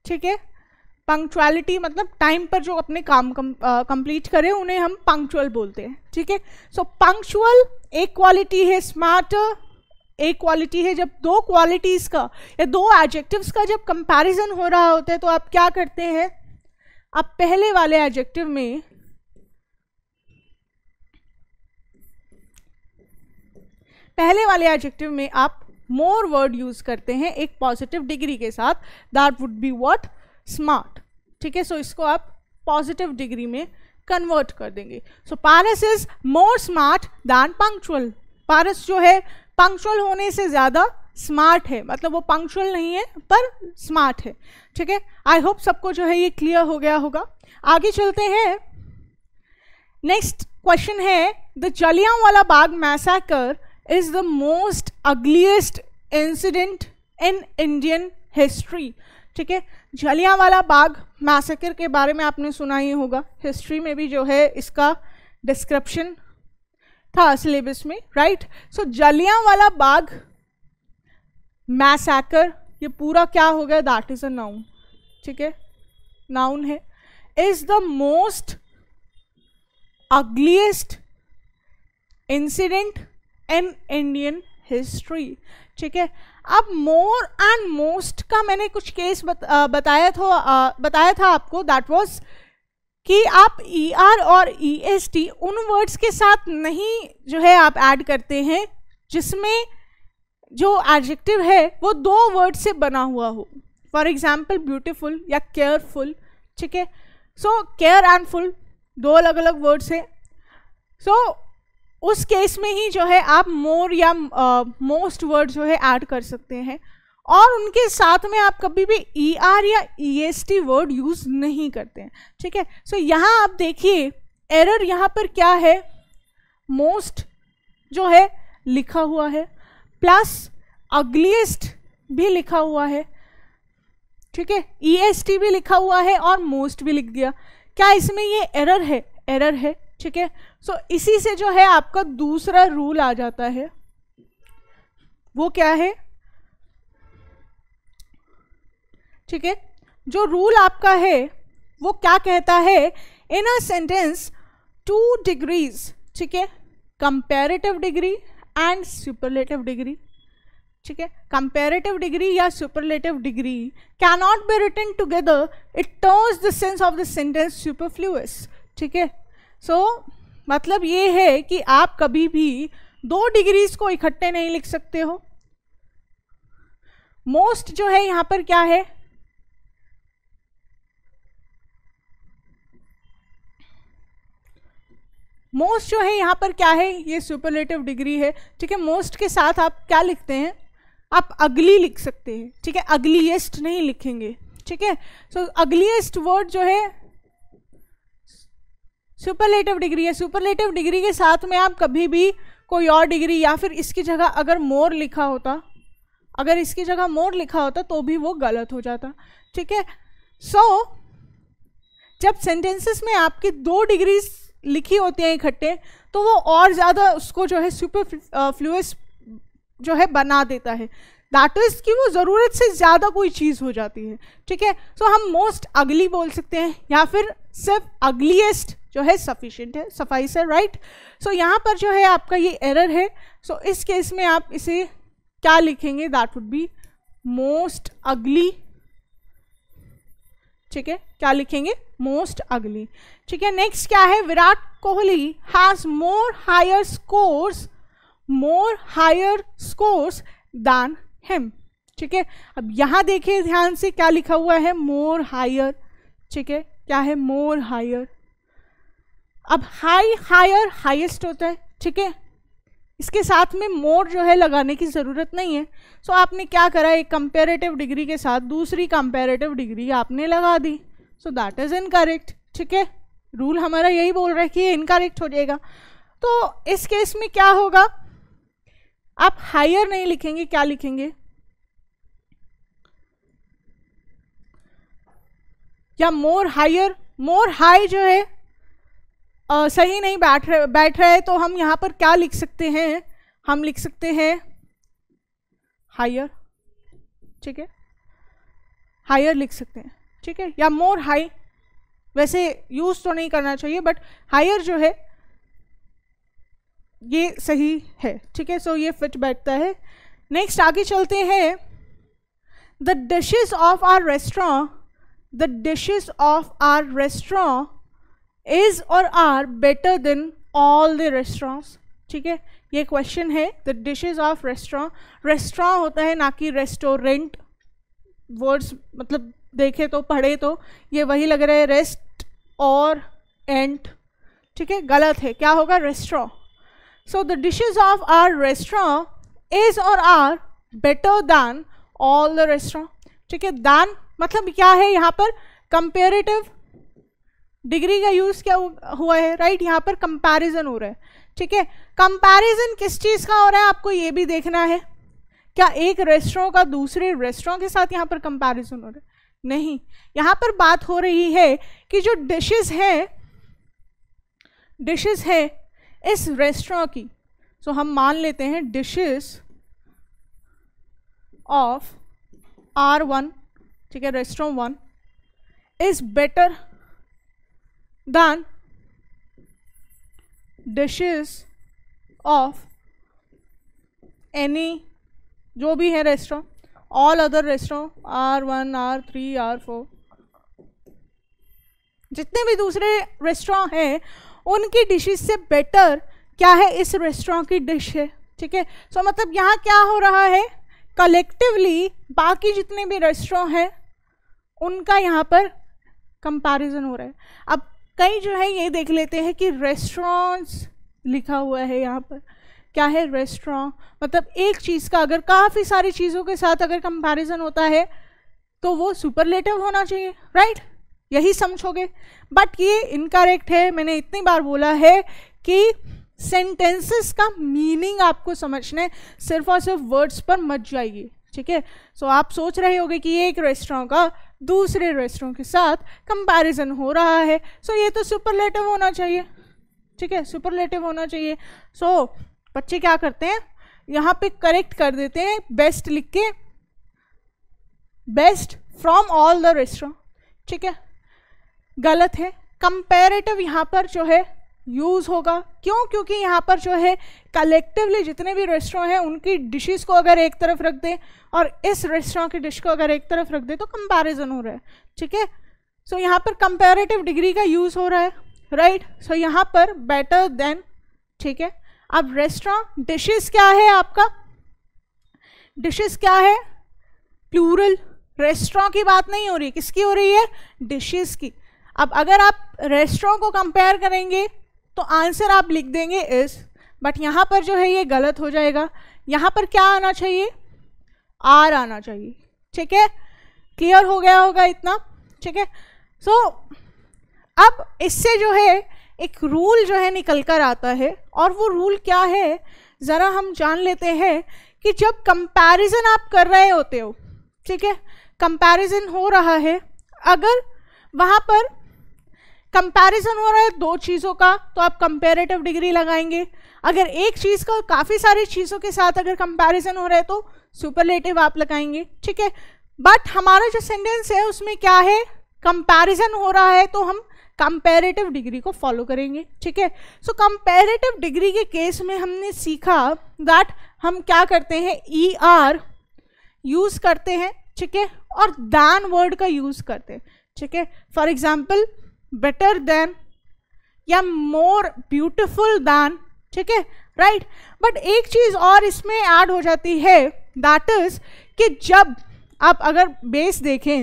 ठीक है पंक्चुअलिटी मतलब टाइम पर जो अपने काम कंप्लीट करें उन्हें हम पंक्चुअल बोलते हैं ठीक है सो पंक्चुअल एक क्वालिटी है स्मार्टर एक क्वालिटी है जब दो क्वालिटीज़ का या दो एडजेक्टिव्स का जब कंपैरिजन हो रहा होता है तो आप क्या करते हैं आप पहले वाले एडजेक्टिव में पहले वाले एडजेक्टिव में आप मोर वर्ड यूज़ करते हैं एक पॉजिटिव डिग्री के साथ that would be what smart ठीक है सो इसको आप पॉजिटिव डिग्री में कन्वर्ट कर देंगे so Paras is more smart than punctual Paras जो है पंक्चुअल होने से ज़्यादा स्मार्ट है मतलब वो पंक्चुअल नहीं है पर स्मार्ट है ठीक है आई होप सबको जो है ये क्लियर हो गया होगा आगे चलते हैं नेक्स्ट क्वेश्चन है the Jallianwala Bagh massacre is the most ugliest incident in Indian history ठीक है वाला बाग मैसेकर के बारे में आपने सुना ही होगा हिस्ट्री में भी जो है इसका डिस्क्रिप्शन था सिलेबस में राइट सो वाला बाग मैसेकर ये पूरा क्या हो गया दैट इज़ अ नाउन ठीक है नाउन है is the most ugliest incident in Indian history ठीक है अब मोर एंड मोस्ट का मैंने कुछ केस बत, आ, बताया था आ, बताया था आपको दैट वाज कि आप ई e ER आर और ई एस टी उन वर्ड्स के साथ नहीं जो है आप ऐड करते हैं जिसमें जो एडजेक्टिव है वो दो वर्ड से बना हुआ हो फॉर एग्जाम्पल ब्यूटिफुल या केयरफुल ठीक है सो केयर एंड फुल दो अलग अलग वर्ड्स हैं सो so, उस केस में ही जो है आप मोर या मोस्ट uh, वर्ड जो है ऐड कर सकते हैं और उनके साथ में आप कभी भी ई e ER आर या E S T word use नहीं करते हैं ठीक है सो so, यहाँ आप देखिए एरर यहाँ पर क्या है मोस्ट जो है लिखा हुआ है प्लस अगलीस्ट भी लिखा हुआ है ठीक है ई एस टी भी लिखा हुआ है और मोस्ट भी लिख दिया क्या इसमें ये एरर है एरर है ठीक है सो so, इसी से जो है आपका दूसरा रूल आ जाता है वो क्या है ठीक है जो रूल आपका है वो क्या कहता है in a sentence two degrees ठीक है comparative degree and superlative degree ठीक है कंपेरेटिव डिग्री या superlative degree can not be written together it turns the sense of the sentence superfluous ठीक है सो मतलब ये है कि आप कभी भी दो डिग्रीज को इकट्ठे नहीं लिख सकते हो मोस्ट जो है यहां पर क्या है मोस्ट जो है यहां पर क्या है ये सुपरलेटिव डिग्री है ठीक है मोस्ट के साथ आप क्या लिखते हैं आप अगली लिख सकते हैं ठीक है अगलीएस्ट नहीं लिखेंगे ठीक है सो अगलीएस्ट वर्ड जो है सुपरलेटिव डिग्री है सुपरलेटिव डिग्री के साथ में आप कभी भी कोई और डिग्री या फिर इसकी जगह अगर मोर लिखा होता अगर इसकी जगह मोर लिखा होता तो भी वो गलत हो जाता ठीक है सो so, जब सेंटेंसेस में आपकी दो डिग्रीज लिखी होती हैं इकट्ठे तो वो और ज़्यादा उसको जो है सुपर फ्लूस जो है बना देता है दैट इज़ कि वो ज़रूरत से ज़्यादा कोई चीज़ हो जाती है ठीक है सो हम मोस्ट अगली बोल सकते हैं या फिर सिर्फ अगलीस्ट जो है सफिशेंट है सफाइस है राइट सो यहाँ पर जो है आपका ये एरर है सो so, इस केस में आप इसे क्या लिखेंगे दैट वुड बी मोस्ट अगली ठीक है क्या लिखेंगे मोस्ट अगली ठीक है नेक्स्ट क्या है Virat Kohli has more higher scores more higher scores than him ठीक है अब यहाँ देखिए ध्यान से क्या लिखा हुआ है मोर हायर ठीक है क्या है मोर हायर अब हाई हायर हाइस्ट होता है ठीक है इसके साथ में मोर जो है लगाने की ज़रूरत नहीं है सो so, आपने क्या करा एक कंपेरेटिव डिग्री के साथ दूसरी कंपेरेटिव डिग्री आपने लगा दी सो दैट इज़ इनकरेक्ट ठीक है रूल हमारा यही बोल रहा है कि ये इनकरेक्ट हो जाएगा तो इस केस में क्या होगा आप हायर नहीं लिखेंगे क्या लिखेंगे या मोर हायर मोर हाई जो है आ, सही नहीं बैठ रहे बैठ रहे तो हम यहां पर क्या लिख सकते हैं हम लिख सकते हैं हायर ठीक है हायर लिख सकते हैं ठीक है या मोर हाई वैसे यूज़ तो नहीं करना चाहिए बट हायर जो है ये सही है ठीक है सो ये फिट बैठता है नेक्स्ट आगे चलते हैं the dishes of our restaurant the dishes of our restaurant is और are better than all the restaurants ठीक है ये क्वेश्चन है the dishes of restaurant restaurant होता है ना कि रेस्टोरेंट वर्ड्स मतलब देखे तो पढ़े तो ये वही लग रहा है रेस्ट और एंट ठीक है गलत है क्या होगा restaurant So the dishes of our restaurant is or are better than all the restaurant. ठीक है दान मतलब क्या है यहाँ पर कंपेरेटिव डिग्री का यूज़ क्या हुआ है राइट यहाँ पर कंपैरिजन हो रहा है ठीक है कंपैरिजन किस चीज़ का हो रहा है आपको ये भी देखना है क्या एक रेस्टोरों का दूसरे रेस्टोरों के साथ यहाँ पर कंपैरिजन हो रहा है नहीं यहाँ पर बात हो रही है कि जो डिशेस हैं डिशेस है इस रेस्टोरेंट की सो so, हम मान लेते हैं डिशेस ऑफ आर वन ठीक है restaurant one is better than dishes of any जो भी है restaurant all other restaurant R one R three R four जितने भी दूसरे रेस्टोरेंट हैं उनकी डिशेज से बेटर क्या है इस रेस्टोरेंट की डिश है ठीक है सो मतलब यहाँ क्या हो रहा है कलेक्टिवली बाकी जितने भी रेस्टोरेंट हैं उनका यहाँ पर कंपैरिजन हो रहा है अब कई जो है ये देख लेते हैं कि रेस्टोरेंट्स लिखा हुआ है यहाँ पर क्या है रेस्टोरेंट मतलब एक चीज़ का अगर काफ़ी सारी चीज़ों के साथ अगर कंपैरिजन होता है तो वो सुपरलेटिव होना चाहिए राइट right? यही समझोगे बट ये इनकरेक्ट है मैंने इतनी बार बोला है कि सेंटेंसेस का मीनिंग आपको समझने सिर्फ और सिर्फ वर्ड्स पर मत जाइए ठीक है सो आप सोच रहे होगे कि एक रेस्टोरेंट का दूसरे रेस्टोरेंट के साथ कंपैरिजन हो रहा है सो so, ये तो सुपरलेटिव होना चाहिए ठीक है सुपरलेटिव होना चाहिए सो so, बच्चे क्या करते हैं यहाँ पे करेक्ट कर देते हैं बेस्ट लिख के best from all the restaurant ठीक है गलत है कंपेरेटिव यहाँ पर जो है यूज़ होगा क्यों क्योंकि यहाँ पर जो है कलेक्टिवली जितने भी रेस्टोरेंट हैं उनकी डिशेस को अगर एक तरफ रख दें और इस रेस्टोरेंट की डिश को अगर एक तरफ रख दें तो कंपेरिजन हो रहा है ठीक है सो यहाँ पर कंपेरेटिव डिग्री का यूज़ हो रहा है राइट right? सो so, यहाँ पर बेटर देन ठीक है अब रेस्टोरेंट डिशेस क्या है आपका डिशेस क्या है प्लूरल रेस्टोरेंट की बात नहीं हो रही किसकी हो रही है डिशेस की अब अगर आप रेस्टोरों को कंपेयर करेंगे तो आंसर आप लिख देंगे इस बट यहाँ पर जो है ये गलत हो जाएगा यहाँ पर क्या आना चाहिए आर आना चाहिए ठीक है क्लियर हो गया होगा इतना ठीक है सो अब इससे जो है एक रूल जो है निकल कर आता है और वो रूल क्या है ज़रा हम जान लेते हैं कि जब कंपैरिजन आप कर रहे होते हो ठीक है कंपैरिजन हो रहा है अगर वहाँ पर कंपैरिजन हो रहा है दो चीज़ों का तो आप कंपेरेटिव डिग्री लगाएंगे अगर एक चीज़ का काफ़ी सारी चीज़ों के साथ अगर कंपैरिजन हो रहा है तो सुपरलेटिव आप लगाएंगे ठीक है बट हमारा जो सेंटेंस है उसमें क्या है कंपैरिजन हो रहा है तो हम कंपेरेटिव डिग्री को फॉलो करेंगे ठीक है सो कंपेरेटिव डिग्री के केस में हमने सीखा दैट हम क्या करते हैं ई आर यूज़ करते हैं ठीक है और दैन वर्ड का यूज़ करते हैं ठीक है फॉर एग्जाम्पल बेटर देन या मोर ब्यूटिफुल दैन ठीक है राइट बट एक चीज़ और इसमें ऐड हो जाती है दैट इज़ कि जब आप अगर बेस देखें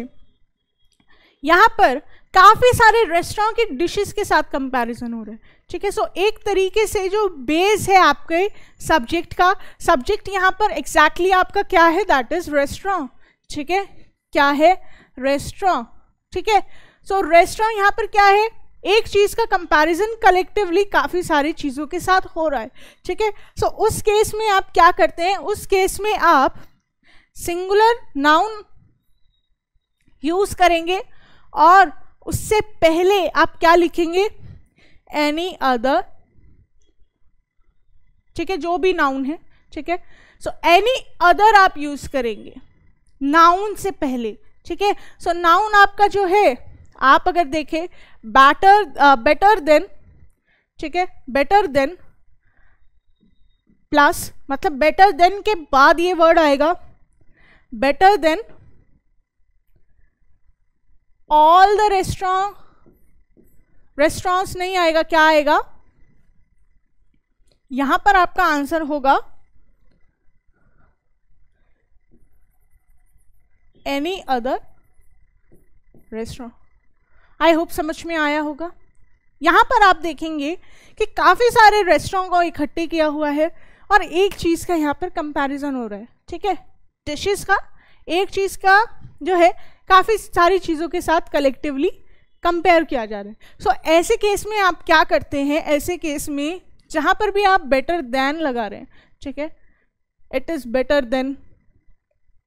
यहाँ पर काफ़ी सारे रेस्टोरेंट की डिशेस के साथ कंपैरिजन हो रहा है ठीक है सो एक तरीके से जो बेस है आपके सब्जेक्ट का सब्जेक्ट यहाँ पर एग्जैक्टली exactly आपका क्या है दैट इज़ रेस्टोरेंट ठीक है क्या है रेस्टोरेंट ठीक है सो so, रेस्टोरेंट यहाँ पर क्या है एक चीज़ का कंपैरिजन कलेक्टिवली काफ़ी सारी चीज़ों के साथ हो रहा है ठीक है सो उस केस में आप क्या करते हैं उस केस में आप सिंगुलर नाउन यूज़ करेंगे और उससे पहले आप क्या लिखेंगे एनी अदर ठीक है जो भी नाउन है ठीक है सो एनी अदर आप यूज़ करेंगे नाउन से पहले ठीक है सो नाउन आपका जो है आप अगर देखें बैटर बेटर देन ठीक है बेटर देन प्लस मतलब बेटर देन के बाद ये वर्ड आएगा बेटर देन ऑल द रेस्टोर रेस्टोरेंट्स नहीं आएगा क्या आएगा यहां पर आपका आंसर होगा any other restaurant I hope समझ में आया होगा यहाँ पर आप देखेंगे कि काफ़ी सारे रेस्टोरों को इकट्ठे किया हुआ है और एक चीज़ का यहाँ पर कंपैरिजन हो रहा है ठीक है डिशेस का एक चीज़ का जो है काफ़ी सारी चीज़ों के साथ कलेक्टिवली कंपेयर किया जा रहा है सो so, ऐसे केस में आप क्या करते हैं ऐसे केस में जहाँ पर भी आप बेटर दैन लगा रहे हैं ठीक है इट इज़ बेटर देन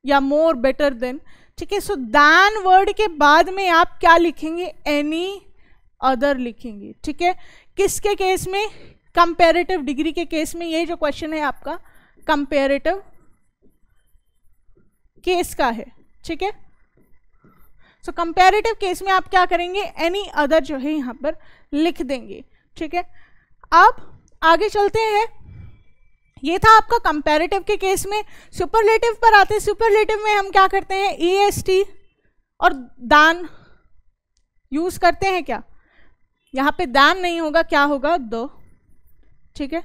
या मोर बेटर देन ठीक है सो दैन वर्ड के बाद में आप क्या लिखेंगे एनी अदर लिखेंगे ठीक है किसके केस में कंपेरेटिव डिग्री के केस में ये जो क्वेश्चन है आपका कंपेरेटिव केस का है ठीक है सो कंपेरेटिव केस में आप क्या करेंगे एनी अदर जो है यहाँ पर लिख देंगे ठीक है अब आगे चलते हैं ये था आपका कंपेरेटिव के केस में सुपरलेटिव पर आते सुपरलेटिव में हम क्या करते हैं ई एस टी और दान यूज़ करते हैं क्या यहाँ पे दान नहीं होगा क्या होगा दो ठीक है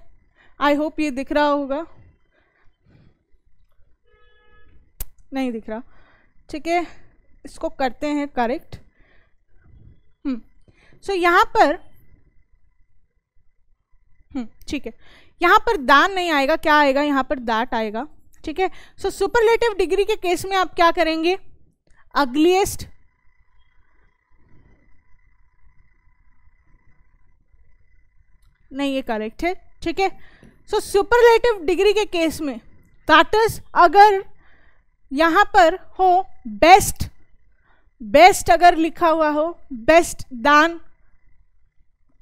आई होप ये दिख रहा होगा नहीं दिख रहा ठीक है इसको करते हैं करेक्ट हम्म। सो so, यहाँ पर हम्म, ठीक है यहाँ पर दान नहीं आएगा क्या आएगा यहाँ पर दैट आएगा ठीक है सो सुपरलेटिव डिग्री के केस में आप क्या करेंगे अगलीस्ट नहीं ये करेक्ट है ठीक है सो सुपरलेटिव डिग्री के केस में दाटस अगर यहाँ पर हो बेस्ट बेस्ट अगर लिखा हुआ हो बेस्ट दान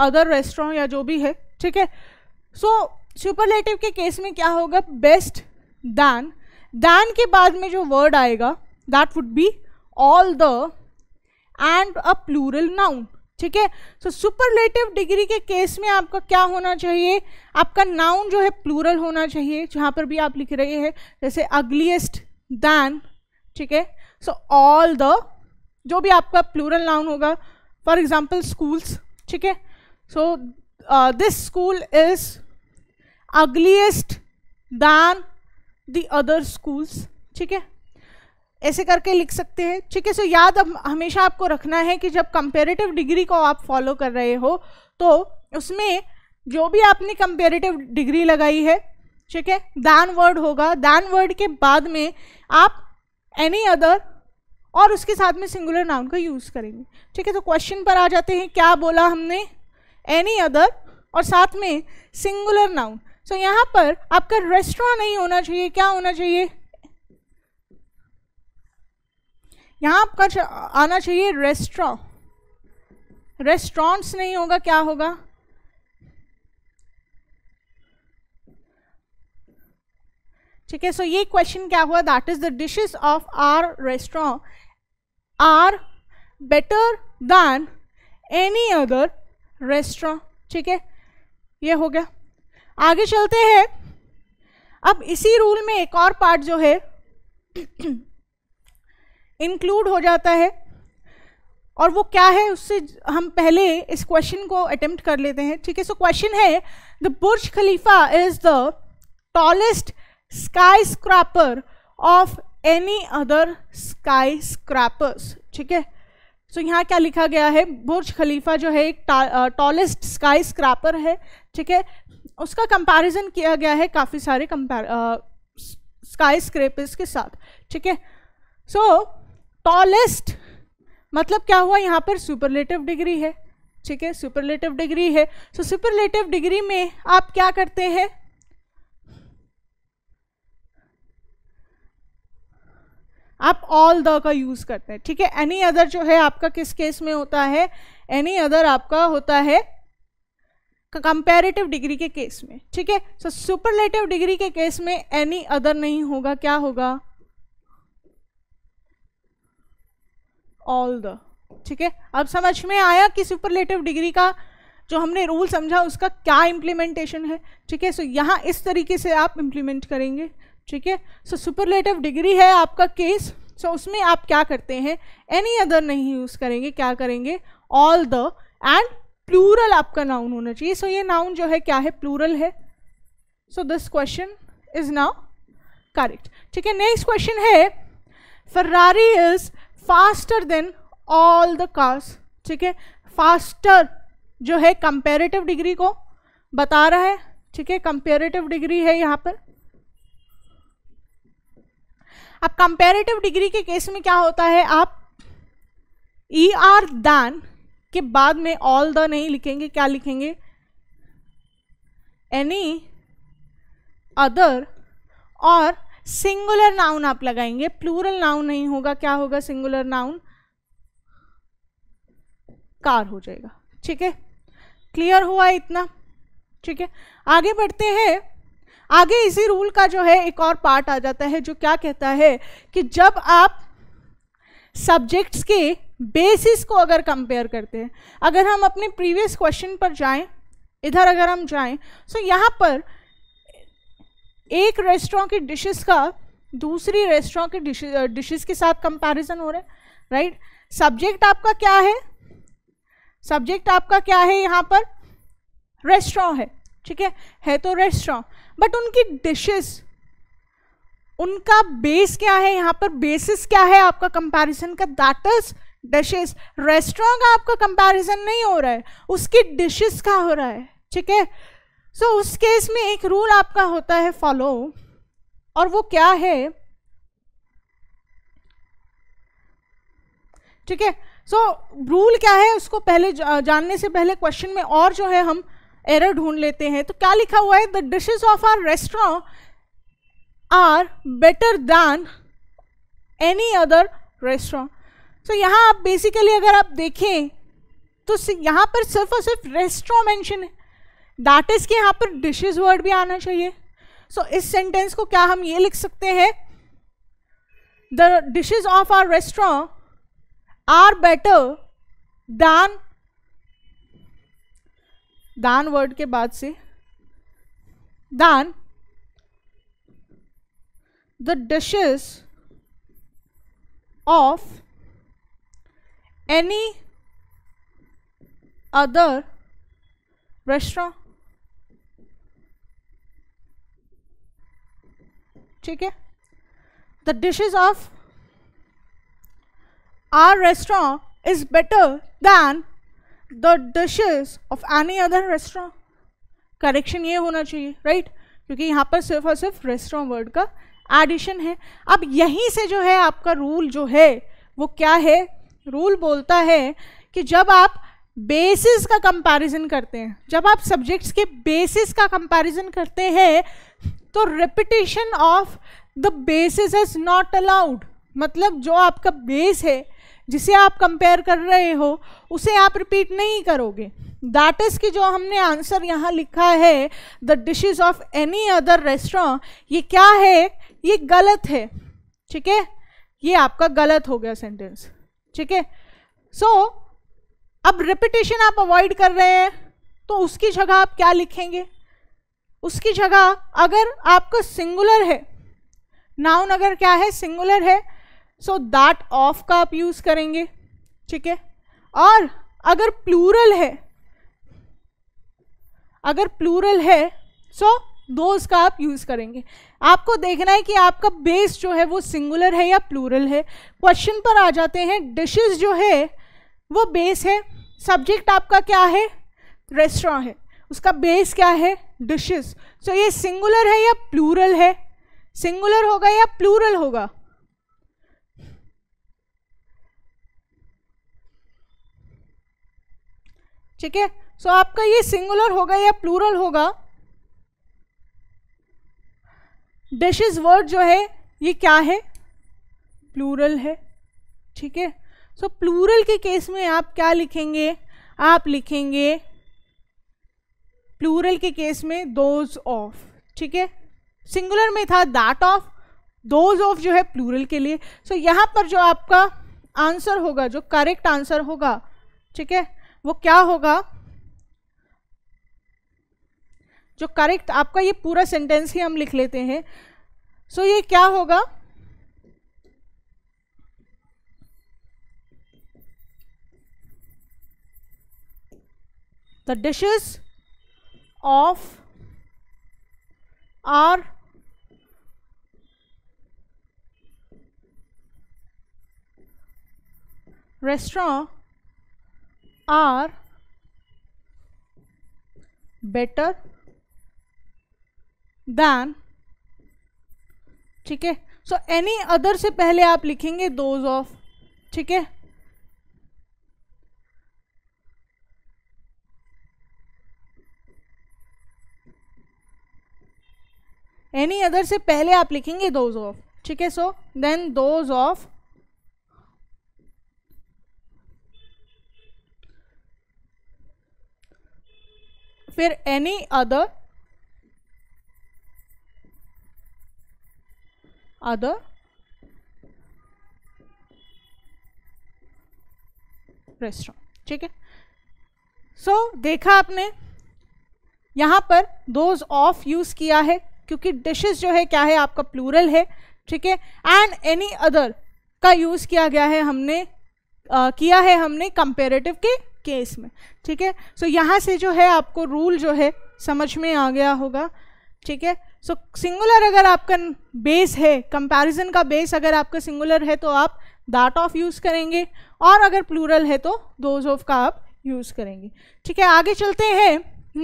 अदर रेस्टोरेंट या जो भी है ठीक है सो सुपरलेटिव के केस में क्या होगा बेस्ट दैन दैन के बाद में जो वर्ड आएगा that would be all the and a plural noun ठीक है सो सुपरलेटिव डिग्री के केस में आपका क्या होना चाहिए आपका नाउन जो है प्लूरल होना चाहिए जहाँ पर भी आप लिख रहे हैं जैसे अगलीस्ट दैन ठीक है सो ऑल द जो भी आपका प्लूरल नाउन होगा फॉर एग्जाम्पल स्कूल्स ठीक है so this school is ugliest than the other schools ठीक है ऐसे करके लिख सकते हैं ठीक है सो याद अब हमेशा आपको रखना है कि जब कंपेरेटिव डिग्री को आप फॉलो कर रहे हो तो उसमें जो भी आपने कंपेरेटिव डिग्री लगाई है ठीक है दान वर्ड होगा दान वर्ड के बाद में आप एनी अदर और उसके साथ में सिंगुलर नाउन का यूज़ करेंगे ठीक है तो क्वेश्चन पर आ जाते हैं क्या बोला हमने एनी अदर और साथ में सिंगुलर नाउन सो so, यहाँ पर आपका रेस्टोरेंट नहीं होना चाहिए क्या होना चाहिए यहाँ आपका आना चाहिए रेस्ट्रा रेस्टोरेंट्स नहीं होगा क्या होगा ठीक है सो ये क्वेश्चन क्या हुआ that is the dishes of our restaurant are better than any other restaurant ठीक है ये हो गया आगे चलते हैं अब इसी रूल में एक और पार्ट जो है इंक्लूड हो जाता है और वो क्या है उससे हम पहले इस क्वेश्चन को अटेम्प्ट कर लेते हैं ठीक है सो क्वेश्चन है the Burj Khalifa is the tallest skyscraper of any other skyscrapers ठीक है सो यहाँ क्या लिखा गया है बुर्ज खलीफा जो है एक टॉलेस्ट स्काई स्क्रैपर है ठीक है उसका कंपैरिजन किया गया है काफ़ी सारे कंपेर स्काई स्क्रेपर्स के साथ ठीक है सो टॉलेस्ट मतलब क्या हुआ यहाँ पर सुपरलेटिव डिग्री है ठीक है सुपरलेटिव डिग्री है सो सुपरलेटिव डिग्री में आप क्या करते हैं आप ऑल द का यूज़ करते हैं ठीक है एनी अदर जो है आपका किस केस में होता है एनी अदर आपका होता है कंपेरेटिव डिग्री के केस में ठीक है सो सुपरलेटिव डिग्री के केस में एनी अदर नहीं होगा क्या होगा ऑल द ठीक है अब समझ में आया कि सुपरलेटिव डिग्री का जो हमने रूल समझा उसका क्या इंप्लीमेंटेशन है ठीक है सो यहां इस तरीके से आप इंप्लीमेंट करेंगे ठीक है सो सुपरलेटिव डिग्री है आपका केस सो so, उसमें आप क्या करते हैं एनी अदर नहीं यूज़ करेंगे क्या करेंगे ऑल द एंड प्लूरल आपका नाउन होना चाहिए सो so, ये नाउन जो है क्या है प्लूरल है so this question is now correct ठीक है नेक्स्ट क्वेश्चन है Ferrari is faster than all the cars ठीक है फास्टर जो है कंपेरेटिव डिग्री को बता रहा है ठीक है कंपेरेटिव डिग्री है यहाँ पर अब कंपेरेटिव डिग्री के केस में क्या होता है आप ई आर दैन के बाद में ऑल द नहीं लिखेंगे क्या लिखेंगे एनी अदर और सिंगुलर नाउन आप लगाएंगे प्लूरल नाउन नहीं होगा क्या होगा सिंगुलर नाउन कार हो जाएगा ठीक है क्लियर हुआ इतना ठीक है आगे बढ़ते हैं आगे इसी रूल का जो है एक और पार्ट आ जाता है जो क्या कहता है कि जब आप सब्जेक्ट्स के बेसिस को अगर कंपेयर करते हैं अगर हम अपने प्रीवियस क्वेश्चन पर जाएं इधर अगर हम जाएं सो यहाँ पर एक रेस्टोरेंट की डिशेस का दूसरी रेस्टोरेंट के डिशेस के साथ कंपैरिजन हो रहा है राइट right? सब्जेक्ट आपका क्या है सब्जेक्ट आपका क्या है यहाँ पर रेस्टोरेंट है ठीक है है तो रेस्टोरेंट बट उनकी डिशेस उनका बेस क्या है यहाँ पर बेसिस क्या है आपका कंपैरिजन का दैट इज़ डिशेस रेस्टोरेंट का आपका कंपैरिजन नहीं हो रहा है उसकी डिशेस का हो रहा है ठीक है सो उस केस में एक रूल आपका होता है फॉलो और वो क्या है ठीक है सो रूल क्या है उसको पहले जानने से पहले क्वेश्चन में और जो है हम एरर ढूंढ लेते हैं तो क्या लिखा हुआ है the dishes of our restaurant are better than any other restaurant so तो so, यहाँ आप बेसिकली अगर आप देखें तो यहाँ पर सिर्फ और सिर्फ रेस्ट्रॉ मैंशन है दैट इज़ के यहाँ पर डिशेज वर्ड भी आना चाहिए सो so, इस सेंटेंस को क्या हम ये लिख सकते हैं the dishes of our restaurant are better than than word के बाद से than the dishes of any other restaurant ठीक है the dishes of our restaurant is better than the dishes of any other restaurant correction ये होना चाहिए right right? क्योंकि यहाँ पर सिर्फ और सिर्फ रेस्टोरेंट वर्ड का एडिशन है अब यहीं से जो है आपका रूल जो है वो क्या है रूल बोलता है कि जब आप बेसिस का कंपैरिजन करते हैं जब आप सब्जेक्ट्स के बेसिस का कंपैरिजन करते हैं तो repetition of the basis is not allowed मतलब जो आपका बेस है जिसे आप कंपेयर कर रहे हो उसे आप रिपीट नहीं करोगे दैट इज़ कि जो हमने आंसर यहाँ लिखा है the dishes of any other restaurant ये क्या है ये गलत है ठीक है ये आपका गलत हो गया सेंटेंस ठीक है सो अब रिपीटेशन आप अवॉइड कर रहे हैं तो उसकी जगह आप क्या लिखेंगे उसकी जगह अगर आपका सिंगुलर है नाउन अगर क्या है सिंगुलर है सो दैट ऑफ का आप यूज़ करेंगे ठीक है और अगर प्लूरल है अगर प्लूरल है सो so, दो उसका आप यूज़ करेंगे आपको देखना है कि आपका बेस जो है वो सिंगुलर है या प्लूरल है क्वेश्चन पर आ जाते हैं डिशेस जो है वो बेस है सब्जेक्ट आपका क्या है रेस्टोरेंट है उसका बेस क्या है डिशेस सो so, ये सिंगुलर है या प्लूरल है सिंगुलर होगा या प्लूरल होगा ठीक है सो आपका ये सिंगुलर होगा या प्लूरल होगा डिशेज वर्ड जो है ये क्या है प्लूरल है ठीक है सो प्लूरल के केस में आप क्या लिखेंगे आप लिखेंगे प्लूरल के केस में दोज ऑफ ठीक है सिंगुलर में था दैट ऑफ दोज ऑफ जो है प्लूरल के लिए सो so, यहाँ पर जो आपका आंसर होगा जो करेक्ट आंसर होगा ठीक है वो क्या होगा जो करेक्ट आपका ये पूरा सेंटेंस ही हम लिख लेते हैं सो so, ये क्या होगा the dishes of our restaurant are better than ठीक है सो एनी अदर से पहले आप लिखेंगे दोज ऑफ ठीक है एनी अदर से पहले आप लिखेंगे दोज ऑफ ठीक है सो देन दोज ऑफ फिर एनी अदर the रेस्टोरेंट ठीक है सो so, देखा आपने यहाँ पर दोज ऑफ यूज़ किया है क्योंकि डिशेज जो है क्या है आपका प्लूरल है ठीक है एंड एनी अदर का यूज़ किया गया है हमने आ, किया है हमने कंपेरेटिव के केस में ठीक है सो so, यहाँ से जो है आपको रूल जो है समझ में आ गया होगा ठीक है सो सिंगुलर अगर आपका बेस है कंपैरिजन का बेस अगर आपका सिंगुलर है तो आप दैट ऑफ यूज़ करेंगे और अगर प्लूरल है तो दोज ऑफ का आप यूज़ करेंगे ठीक है आगे चलते हैं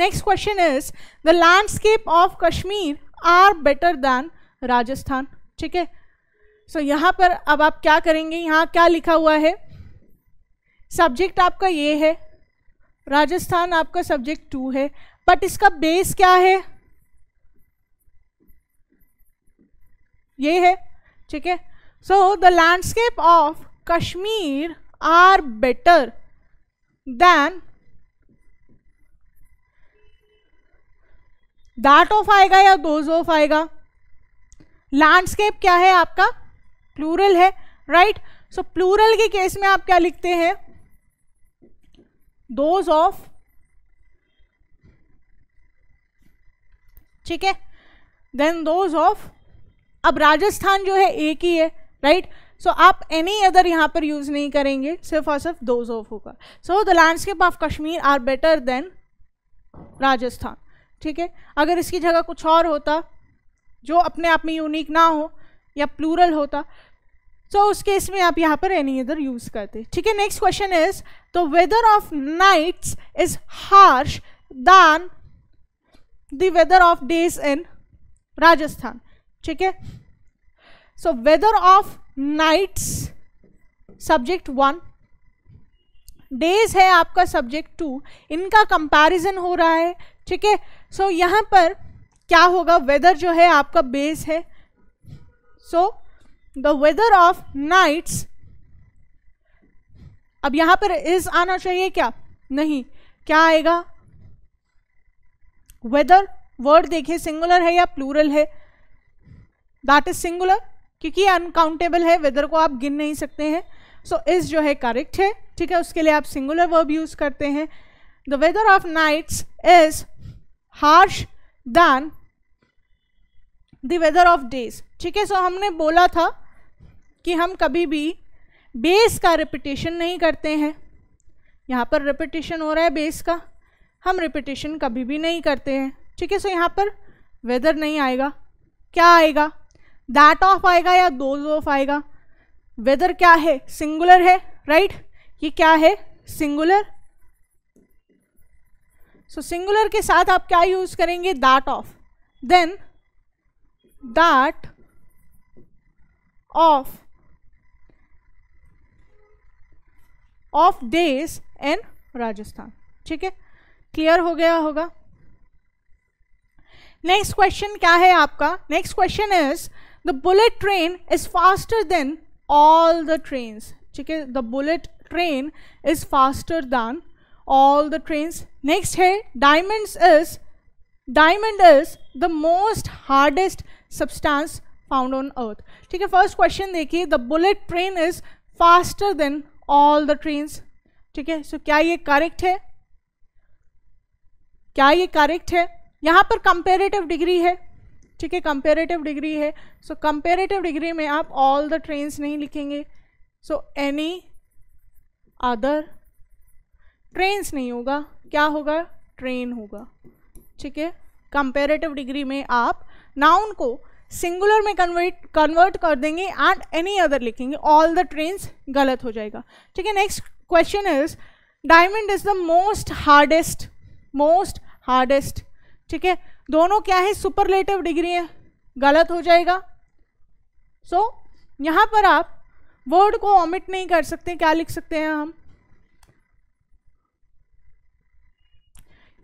next question is the landscape of Kashmir are better than Rajasthan ठीक है सो यहाँ पर अब आप क्या करेंगे यहाँ क्या लिखा हुआ है सब्जेक्ट आपका ये है राजस्थान आपका सब्जेक्ट टू है बट इसका बेस क्या है ये है ठीक है so the landscape of Kashmir are better than that of आएगा या दोज ऑफ आएगा लैंडस्केप क्या है आपका प्लूरल है राइट सो प्लूरल के केस में आप क्या लिखते हैं दोज ऑफ ठीक है देन दोज ऑफ अब राजस्थान जो है एक ही है राइट सो आप एनी अदर यहाँ पर यूज़ नहीं करेंगे सिर्फ और सिर्फ दोज ऑफ होगा so the landscape of Kashmir are better than Rajasthan ठीक है अगर इसकी जगह कुछ और होता जो अपने आप में यूनिक ना हो या प्लूरल होता सो तो so, उस केस में आप यहाँ पर एनी अदर यूज़ करते ठीक है next question is the weather of nights is harsh than the weather of days in Rajasthan ठीक है so weather of nights subject one days है आपका सब्जेक्ट टू इनका कंपैरिजन हो रहा है ठीक है सो यहाँ पर क्या होगा वेदर जो है आपका बेस है so the weather of nights अब यहाँ पर इज आना चाहिए क्या नहीं क्या आएगा वेदर वर्ड देखिए सिंगुलर है या प्लूरल है दैट इज सिंगुलर क्योंकि ये अनकाउंटेबल है वेदर को आप गिन नहीं सकते हैं सो so, इज जो है करेक्ट है ठीक है उसके लिए आप सिंगुलर वर्ब यूज़ करते हैं the weather of nights is harsh than the weather of days ठीक है सो हमने बोला था कि हम कभी भी बेस का रिपीटेशन नहीं करते हैं यहाँ पर रिपीटेशन हो रहा है बेस का हम रिपीटेशन कभी भी नहीं करते हैं ठीक है सो यहाँ पर वेदर नहीं आएगा क्या आएगा दैट ऑफ आएगा या दो ऑफ आएगा वेदर क्या है सिंगुलर है राइट right? ये क्या है सिंगुलर सो सिंगुलर के साथ आप क्या यूज करेंगे that of then that of of days in Rajasthan ठीक है क्लियर हो गया होगा नेक्स्ट क्वेश्चन क्या है आपका next question is the bullet train is faster than all the trains okay the bullet train is faster than all the trains next here diamonds is diamond is the most hardest substance found on earth okay first question dekhi the bullet train is faster than all the trains okay so kya ye correct hai kya ye correct hai yahan par comparative degree hai ठीक है comparative degree है so comparative degree में आप all the trains नहीं लिखेंगे सो any other trains नहीं होगा क्या होगा ट्रेन होगा ठीक है कंपेरेटिव डिग्री में आप नाउन को सिंगुलर में कन्वर्ट कन्वर्ट कर देंगे एंड एनी अदर लिखेंगे ऑल द ट्रेन्स गलत हो जाएगा ठीक है next question is diamond is the most hardest most hardest ठीक है दोनों क्या है सुपरलेटिव डिग्री है गलत हो जाएगा सो so, यहाँ पर आप वर्ड को ऑमिट नहीं कर सकते क्या लिख सकते हैं हम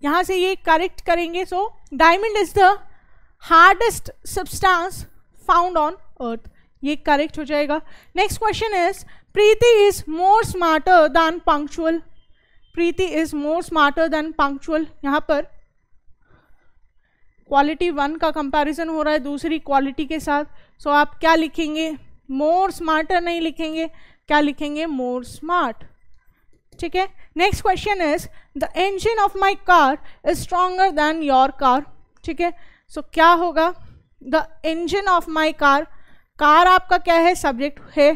यहाँ से ये करेक्ट करेंगे so diamond is the hardest substance found on earth ये करेक्ट हो जाएगा next question is Preeti is more smarter than punctual Preeti is more smarter than punctual यहाँ पर क्वालिटी वन का कंपैरिजन हो रहा है दूसरी क्वालिटी के साथ सो so आप क्या लिखेंगे मोर स्मार्टर नहीं लिखेंगे क्या लिखेंगे मोर स्मार्ट ठीक है next question is the engine of my car is stronger than your car ठीक है सो क्या होगा the engine of my car car आपका क्या है सब्जेक्ट है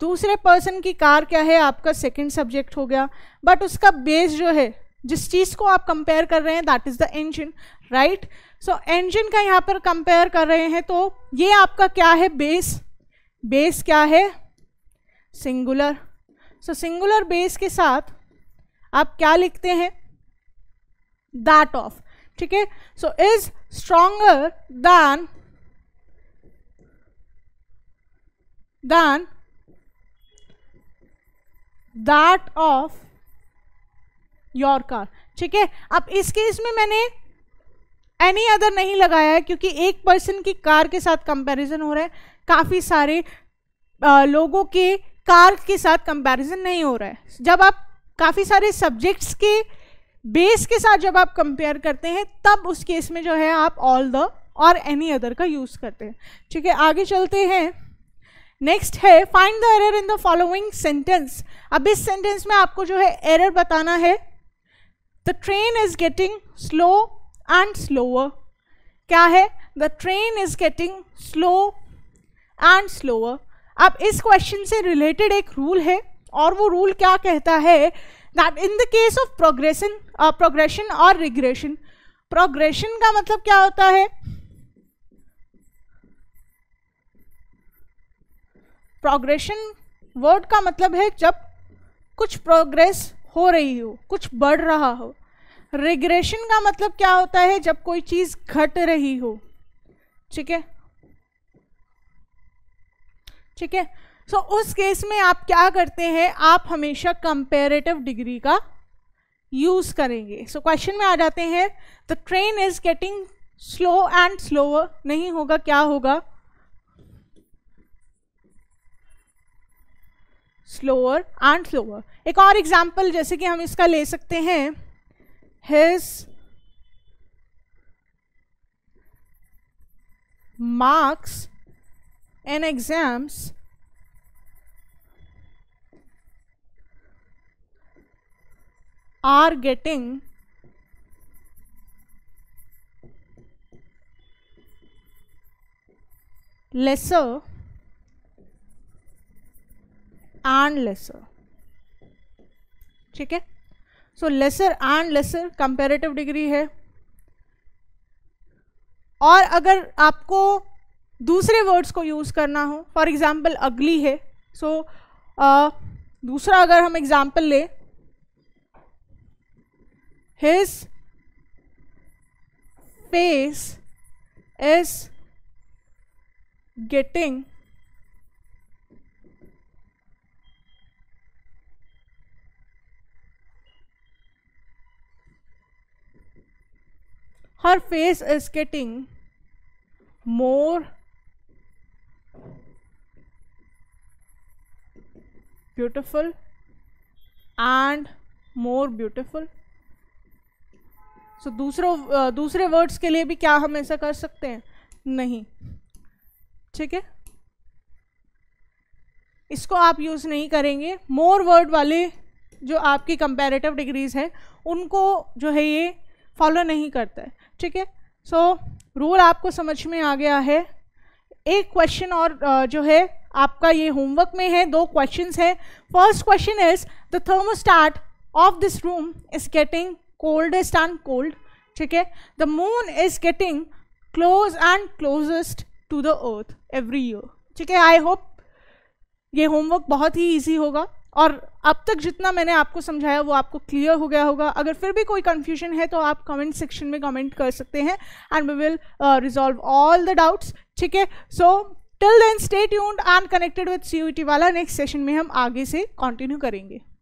दूसरे पर्सन की कार क्या है आपका सेकंड सब्जेक्ट हो गया बट उसका बेस जो है जिस चीज़ को आप कंपेयर कर रहे हैं that is the engine right so engine का यहां पर कंपेयर कर रहे हैं तो ये आपका क्या है बेस बेस क्या है सिंगुलर सो सिंगुलर बेस के साथ आप क्या लिखते हैं दैट ऑफ ठीक है so is stronger than than that of your car ठीक है अब इस केस में मैंने एनी अदर नहीं लगाया है क्योंकि एक पर्सन की कार के साथ कंपैरिजन हो रहा है काफ़ी सारे आ, लोगों के कार के साथ कंपैरिजन नहीं हो रहा है जब आप काफ़ी सारे सब्जेक्ट्स के बेस के साथ जब आप कंपेयर करते हैं तब उस केस में जो है आप ऑल द और एनी अदर का यूज़ करते हैं ठीक है आगे चलते हैं नेक्स्ट है find the error in the following sentence अब इस सेंटेंस में आपको जो है एरर बताना है the train is getting slow and slower क्या है the train is getting slow and slower अब इस क्वेश्चन से रिलेटेड एक रूल है और वो रूल क्या कहता है that in the case of progression progression और रिग्रेशन प्रोग्रेशन का मतलब क्या होता है प्रोग्रेशन वर्ड का मतलब है जब कुछ प्रोग्रेस हो रही हो कुछ बढ़ रहा हो रिग्रेशन का मतलब क्या होता है जब कोई चीज़ घट रही हो ठीक है ठीक है सो उस केस में आप क्या करते हैं आप हमेशा कंपेरेटिव डिग्री का यूज़ करेंगे सो so, क्वेश्चन में आ जाते हैं the train is getting slow and slower नहीं होगा क्या होगा स्लोअर एंड स्लोअर एक और एग्जाम्पल जैसे कि हम इसका ले सकते हैं his marks in exams are getting lesser and lesser ठीक है so lesser and lesser comparative degree है और अगर आपको दूसरे वर्ड्स को यूज़ करना हो फॉर एग्ज़ाम्पल अगली है सो so, uh, दूसरा अगर हम एग्ज़ाम्पल लें his face is getting her face is getting more beautiful and more beautiful so, दूसरों दूसरे वर्ड्स के लिए भी क्या हम ऐसा कर सकते हैं नहीं ठीक है इसको आप यूज़ नहीं करेंगे मोर वर्ड वाले जो आपकी कंपेरेटिव डिग्रीज हैं उनको जो है ये फॉलो नहीं करता है ठीक है सो रूल आपको समझ में आ गया है एक क्वेश्चन और जो है आपका ये होमवर्क में है दो क्वेश्चन है first question is the start of this room is getting coldest and cold ठीक है the moon is getting close and closest to the earth every year ठीक है आई होप ये होमवर्क बहुत ही ईजी होगा और अब तक जितना मैंने आपको समझाया वो आपको क्लियर हो गया होगा अगर फिर भी कोई कन्फ्यूजन है तो आप कमेंट सेक्शन में कमेंट कर सकते हैं and we will resolve all the doubts ठीक है so till then stay tuned and connected with C वाला नेक्स्ट सेशन में हम आगे से कंटिन्यू करेंगे